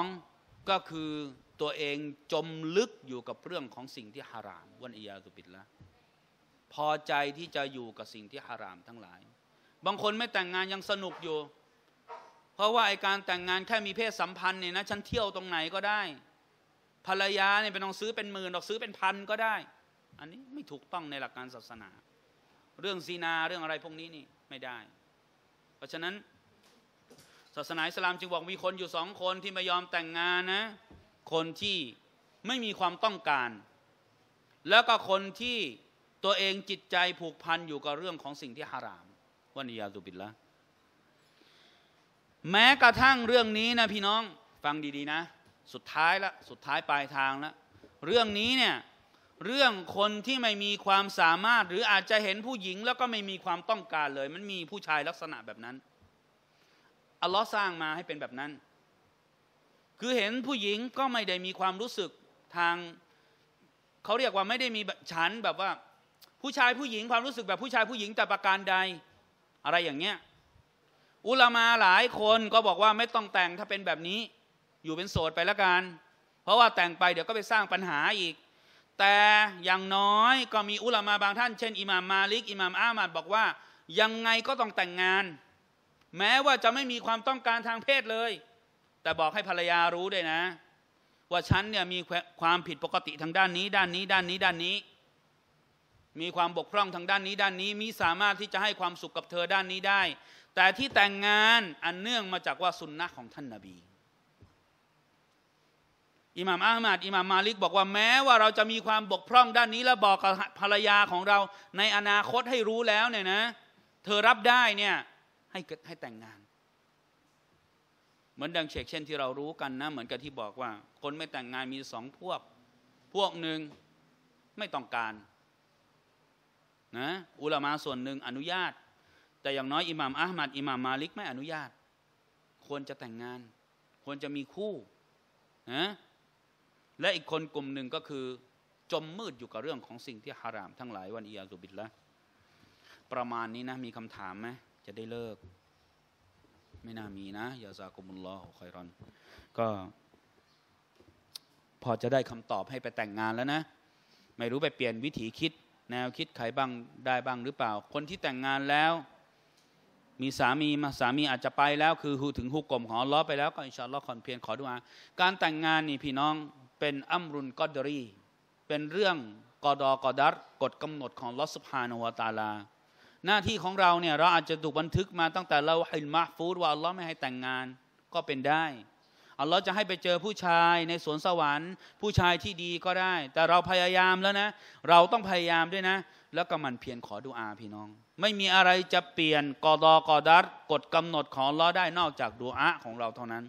ก็คือตัวเองจมลึกอยู่กับเรื่องของสิ่งที่ฮารามวันอียาสุปิดละพอใจที่จะอยู่กับสิ่งที่ฮารามทั้งหลาย บางคนไม่แต่งงานยังสนุกอยู่ เพราะว่าไอการแต่งงานแค่มีเพศสัมพันธ์เนี่ยนะฉันเที่ยวตรงไหนก็ได้ภรรยาเนี่ยเป็นต้องซื้อเป็นหมื่นหรอกซื้อเป็นพันก็ได้ อันนี้ไม่ถูกต้องในหลักการศาสนา เรื่องซีนาเรื่องอะไรพวกนี้นี่ไม่ได้ เพราะฉะนั้นศาสนาอิสลามจึงบอกมีคนอยู่สองคนที่ไม่ยอมแต่งงานนะ คนที่ไม่มีความต้องการ แล้วก็คนที่ตัวเองจิตใจผูกพันอยู่กับเรื่องของสิ่งที่ฮารามวันนียาตุบิดละแม้กระทั่งเรื่องนี้นะพี่น้องฟังดี ๆ นะสุดท้ายละสุดท้ายปลายทางละเรื่องนี้เนี่ยเรื่องคนที่ไม่มีความสามารถหรืออาจจะเห็นผู้หญิงแล้วก็ไม่มีความต้องการเลย มันมีผู้ชายลักษณะแบบนั้น อัลลอฮ์สร้างมาให้เป็นแบบนั้น คือเห็นผู้หญิงก็ไม่ได้มีความรู้สึกทาง เขาเรียกว่าไม่ได้มีฉันแบบว่า ผู้ชายผู้หญิงความรู้สึกแบบผู้ชายผู้หญิงแต่ประการใด อะไรอย่างเงี้ยอุลามาหลายคนก็บอกว่าไม่ต้องแต่งถ้าเป็นแบบนี้อยู่เป็นโสดไปแล้วกัน เพราะว่าแต่งไปเดี๋ยวก็ไปสร้างปัญหาอีก แต่อย่างน้อยก็มีอุลามาบางท่านเช่น อิหม่ามมาลิก อิหม่ามอามัดบอกว่ายังไงก็ต้องแต่งงาน แม้ว่าจะไม่มีความต้องการทางเพศเลย แต่บอกให้ภรรยารู้ด้วยนะ ว่าฉันเนี่ยมีความผิดปกติทางด้านนี้ด้านนี้ด้านนี้ด้านนี้ มีความบกพร่องทางด้านนี้ด้านนี้มิสามารถที่จะให้ความสุขกับเธอด้านนี้ได้ แต่ที่แต่งงานอันเนื่องมาจากว่าสุนนะของท่านนาบีอิหม่ามอาหมัดอิหม่ามมาลิกบอกว่าแม้ว่าเราจะมีความบกพร่องด้านนี้ แล้วบอกกับภรรยาของเรา ในอนาคตให้รู้แล้วเนี่ยนะ เธอรับได้เนี่ยให้ให้แต่งงาน เหมือนดังเชกเช่นที่เรารู้กันนะ เหมือนกับที่บอกว่า คนไม่แต่งงานมีสองพวก พวกหนึ่งไม่ต้องการ นะ อุลามาส่วนหนึ่งอนุญาต แต่อย่างน้อยอิหม่ามอาหมัดอิหม่ามมาลิกไม่อนุญาต ควรจะแต่งงาน ควรจะมีคู่นะและอีกคนกลุ่มหนึ่งก็คือ จมมืดอยู่กับเรื่องของสิ่งที่ฮารามทั้งหลายวันอียาสุบิดละประมาณนี้นะ มีคำถามไหมจะได้เลิก ไม่น่ามีนะยาซากุมุลลอฮ์คอยรอน ก็พอจะได้คำตอบให้ไปแต่งงานแล้วนะ ไม่รู้ไปเปลี่ยนวิถีคิด แนวคิดใครบ้างได้บ้างหรือเปล่า คนที่แต่งงานแล้ว มีสามีมาสามีอาจจะไปแล้วคือหูถึงหูกลมขอล้อไปแล้วก็อินชาอัลลอฮ์ขอนเพียนขอดุอาการแต่งงานนี่พี่น้องเป็นอัมรุนกอดรีเป็นเรื่องกอดอกอดัดกฎกำหนดของลอสพานวตาลาหน้าที่ของเราเนี่ยเราอาจจะถูกบันทึกมาตั้งแต่เราให้มาฟูดว่าอัลลอฮ์ไม่ให้แต่งงานก็เป็นได้อัลลอฮ์จะให้ไปเจอผู้ชายในสวนสวรรค์ ผู้ชายที่ดีก็ได้ แต่เราพยายามแล้วนะ เราต้องพยายามด้วยนะ แล้วก็มันเพียรขอดูอาพี่น้อง ไม่มีอะไรจะเปลี่ยนกอดอกอดัดกฎกำหนดของอัลลอฮ์ได้นอกจากดูอาของเราเท่านั้น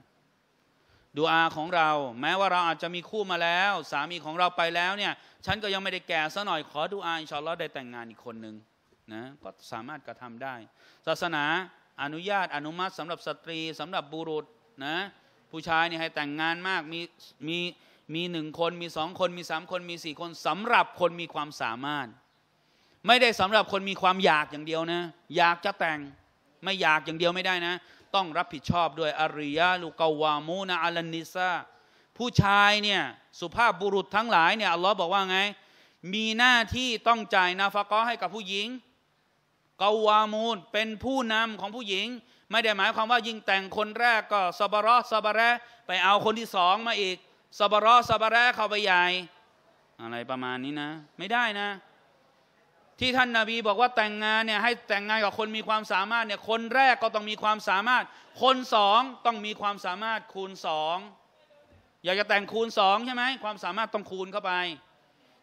ดูอาของเราแม้ว่าเราอาจจะมีคู่มาแล้วสามีของเราไปแล้วเนี่ยฉันก็ยังไม่ได้แก่ซะหน่อยขอดูอาอินชอนเราได้แต่งงานอีกคนหนึ่งนะก็สามารถกระทำได้ ศาสนาอนุญาตอนุมัติ สำหรับสตรีสำหรับบุรุษนะผู้ชายเนี่ยให้แต่งงานมากมี มีมีหนึ่งคน มีสองคน มีสามคน มีสี่คน สำหรับคนมีความสามารถ ไม่ได้สำหรับคนมีความอยากอย่างเดียวนะอยากจะแต่งไม่อยากอย่างเดียวไม่ได้นะต้อง รับผิดชอบด้วยอาริยาลูกาวามูนาอัลนิซาผู้ชายเนี่ยสุภาพบุรุษทั้งหลายเนี่ยอัลลอฮ์บอกว่าไง มีหน้าที่ต้อง จ่าย นาฟกอให้กับผู้หญิงกาวามูนเป็นผู้ นำ ของผู้หญิง ไม่ได้หมายความว่ายิงแต่งคนแรกก็ซาบารอซาบาระไปเอาคนที่สองมาอีกซาบารอซาบาระเข้าไปใหญ่ อะไรประมาณนี้นะ ไม่ได้นะที่ท่านนาบีบอกว่าแต่งงานเนี่ย ให้แต่งงานกับคนมีความสามารถเนี่ย คนแรกก็ต้องมีความสามารถ คนสองต้องมีความสามารถคูณสองอยากจะแต่งคูณสองใช่ไหมความสามารถต้องคูณเข้าไป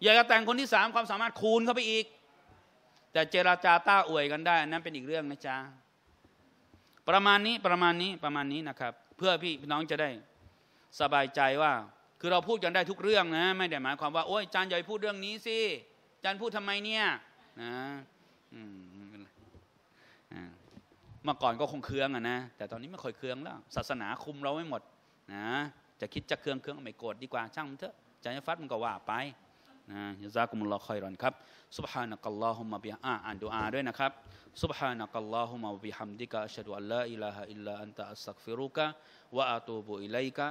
อยากจะแต่งคนที่สามความสามารถคูณเข้าไปอีก แต่เจราจาต้าอวยกันได้ อันั้นเป็นอีกเรื่องนะจ๊ะประมาณนี้ประมาณนี้ประมาณนี้นะครับ เพื่อพี่น้องจะได้สบายใจว่า คือเราพูดกันได้ทุกเรื่องนะไม่ได้หมายความว่าโอ้ยจานใหญ่พูดเรื่องนี้สิจานพูดทำไมเนี่ยะมเมื่อก่อนก็คงเคืองอะนะแต่ตอนนี้ไม่ค่อยเคืองแล้ว ศาสนาคุมเราไม่หมดนะจะคิดจะเคืองเคืองไม่โกรธดีกว่าช่างมันเถอะจยฟัดมันก็ว่าไปนะยะซากุมุลลอฮ์คอยรอนครับ س ب ح ا ن ฮุมะบิฮะอ่านดูอาด้วยนะครับ سبحانك اللهم و อิลล ك أ อันตะอัส ل ั إ ฟิรุกะวะอะตู و ุ ت و ب إ ل ي ะ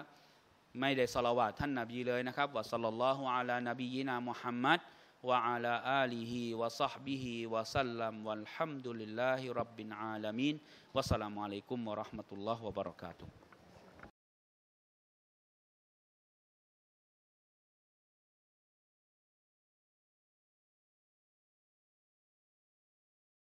ไม่ได้สละวาท่านนบีเลยนะครับวะสัลลัลลอฮุอะลานบีนามุฮัมมัด وعلى آله وصحبه وسلم والحمد لله رب العالمين والسلام عليكم ورحمة الله وبركاته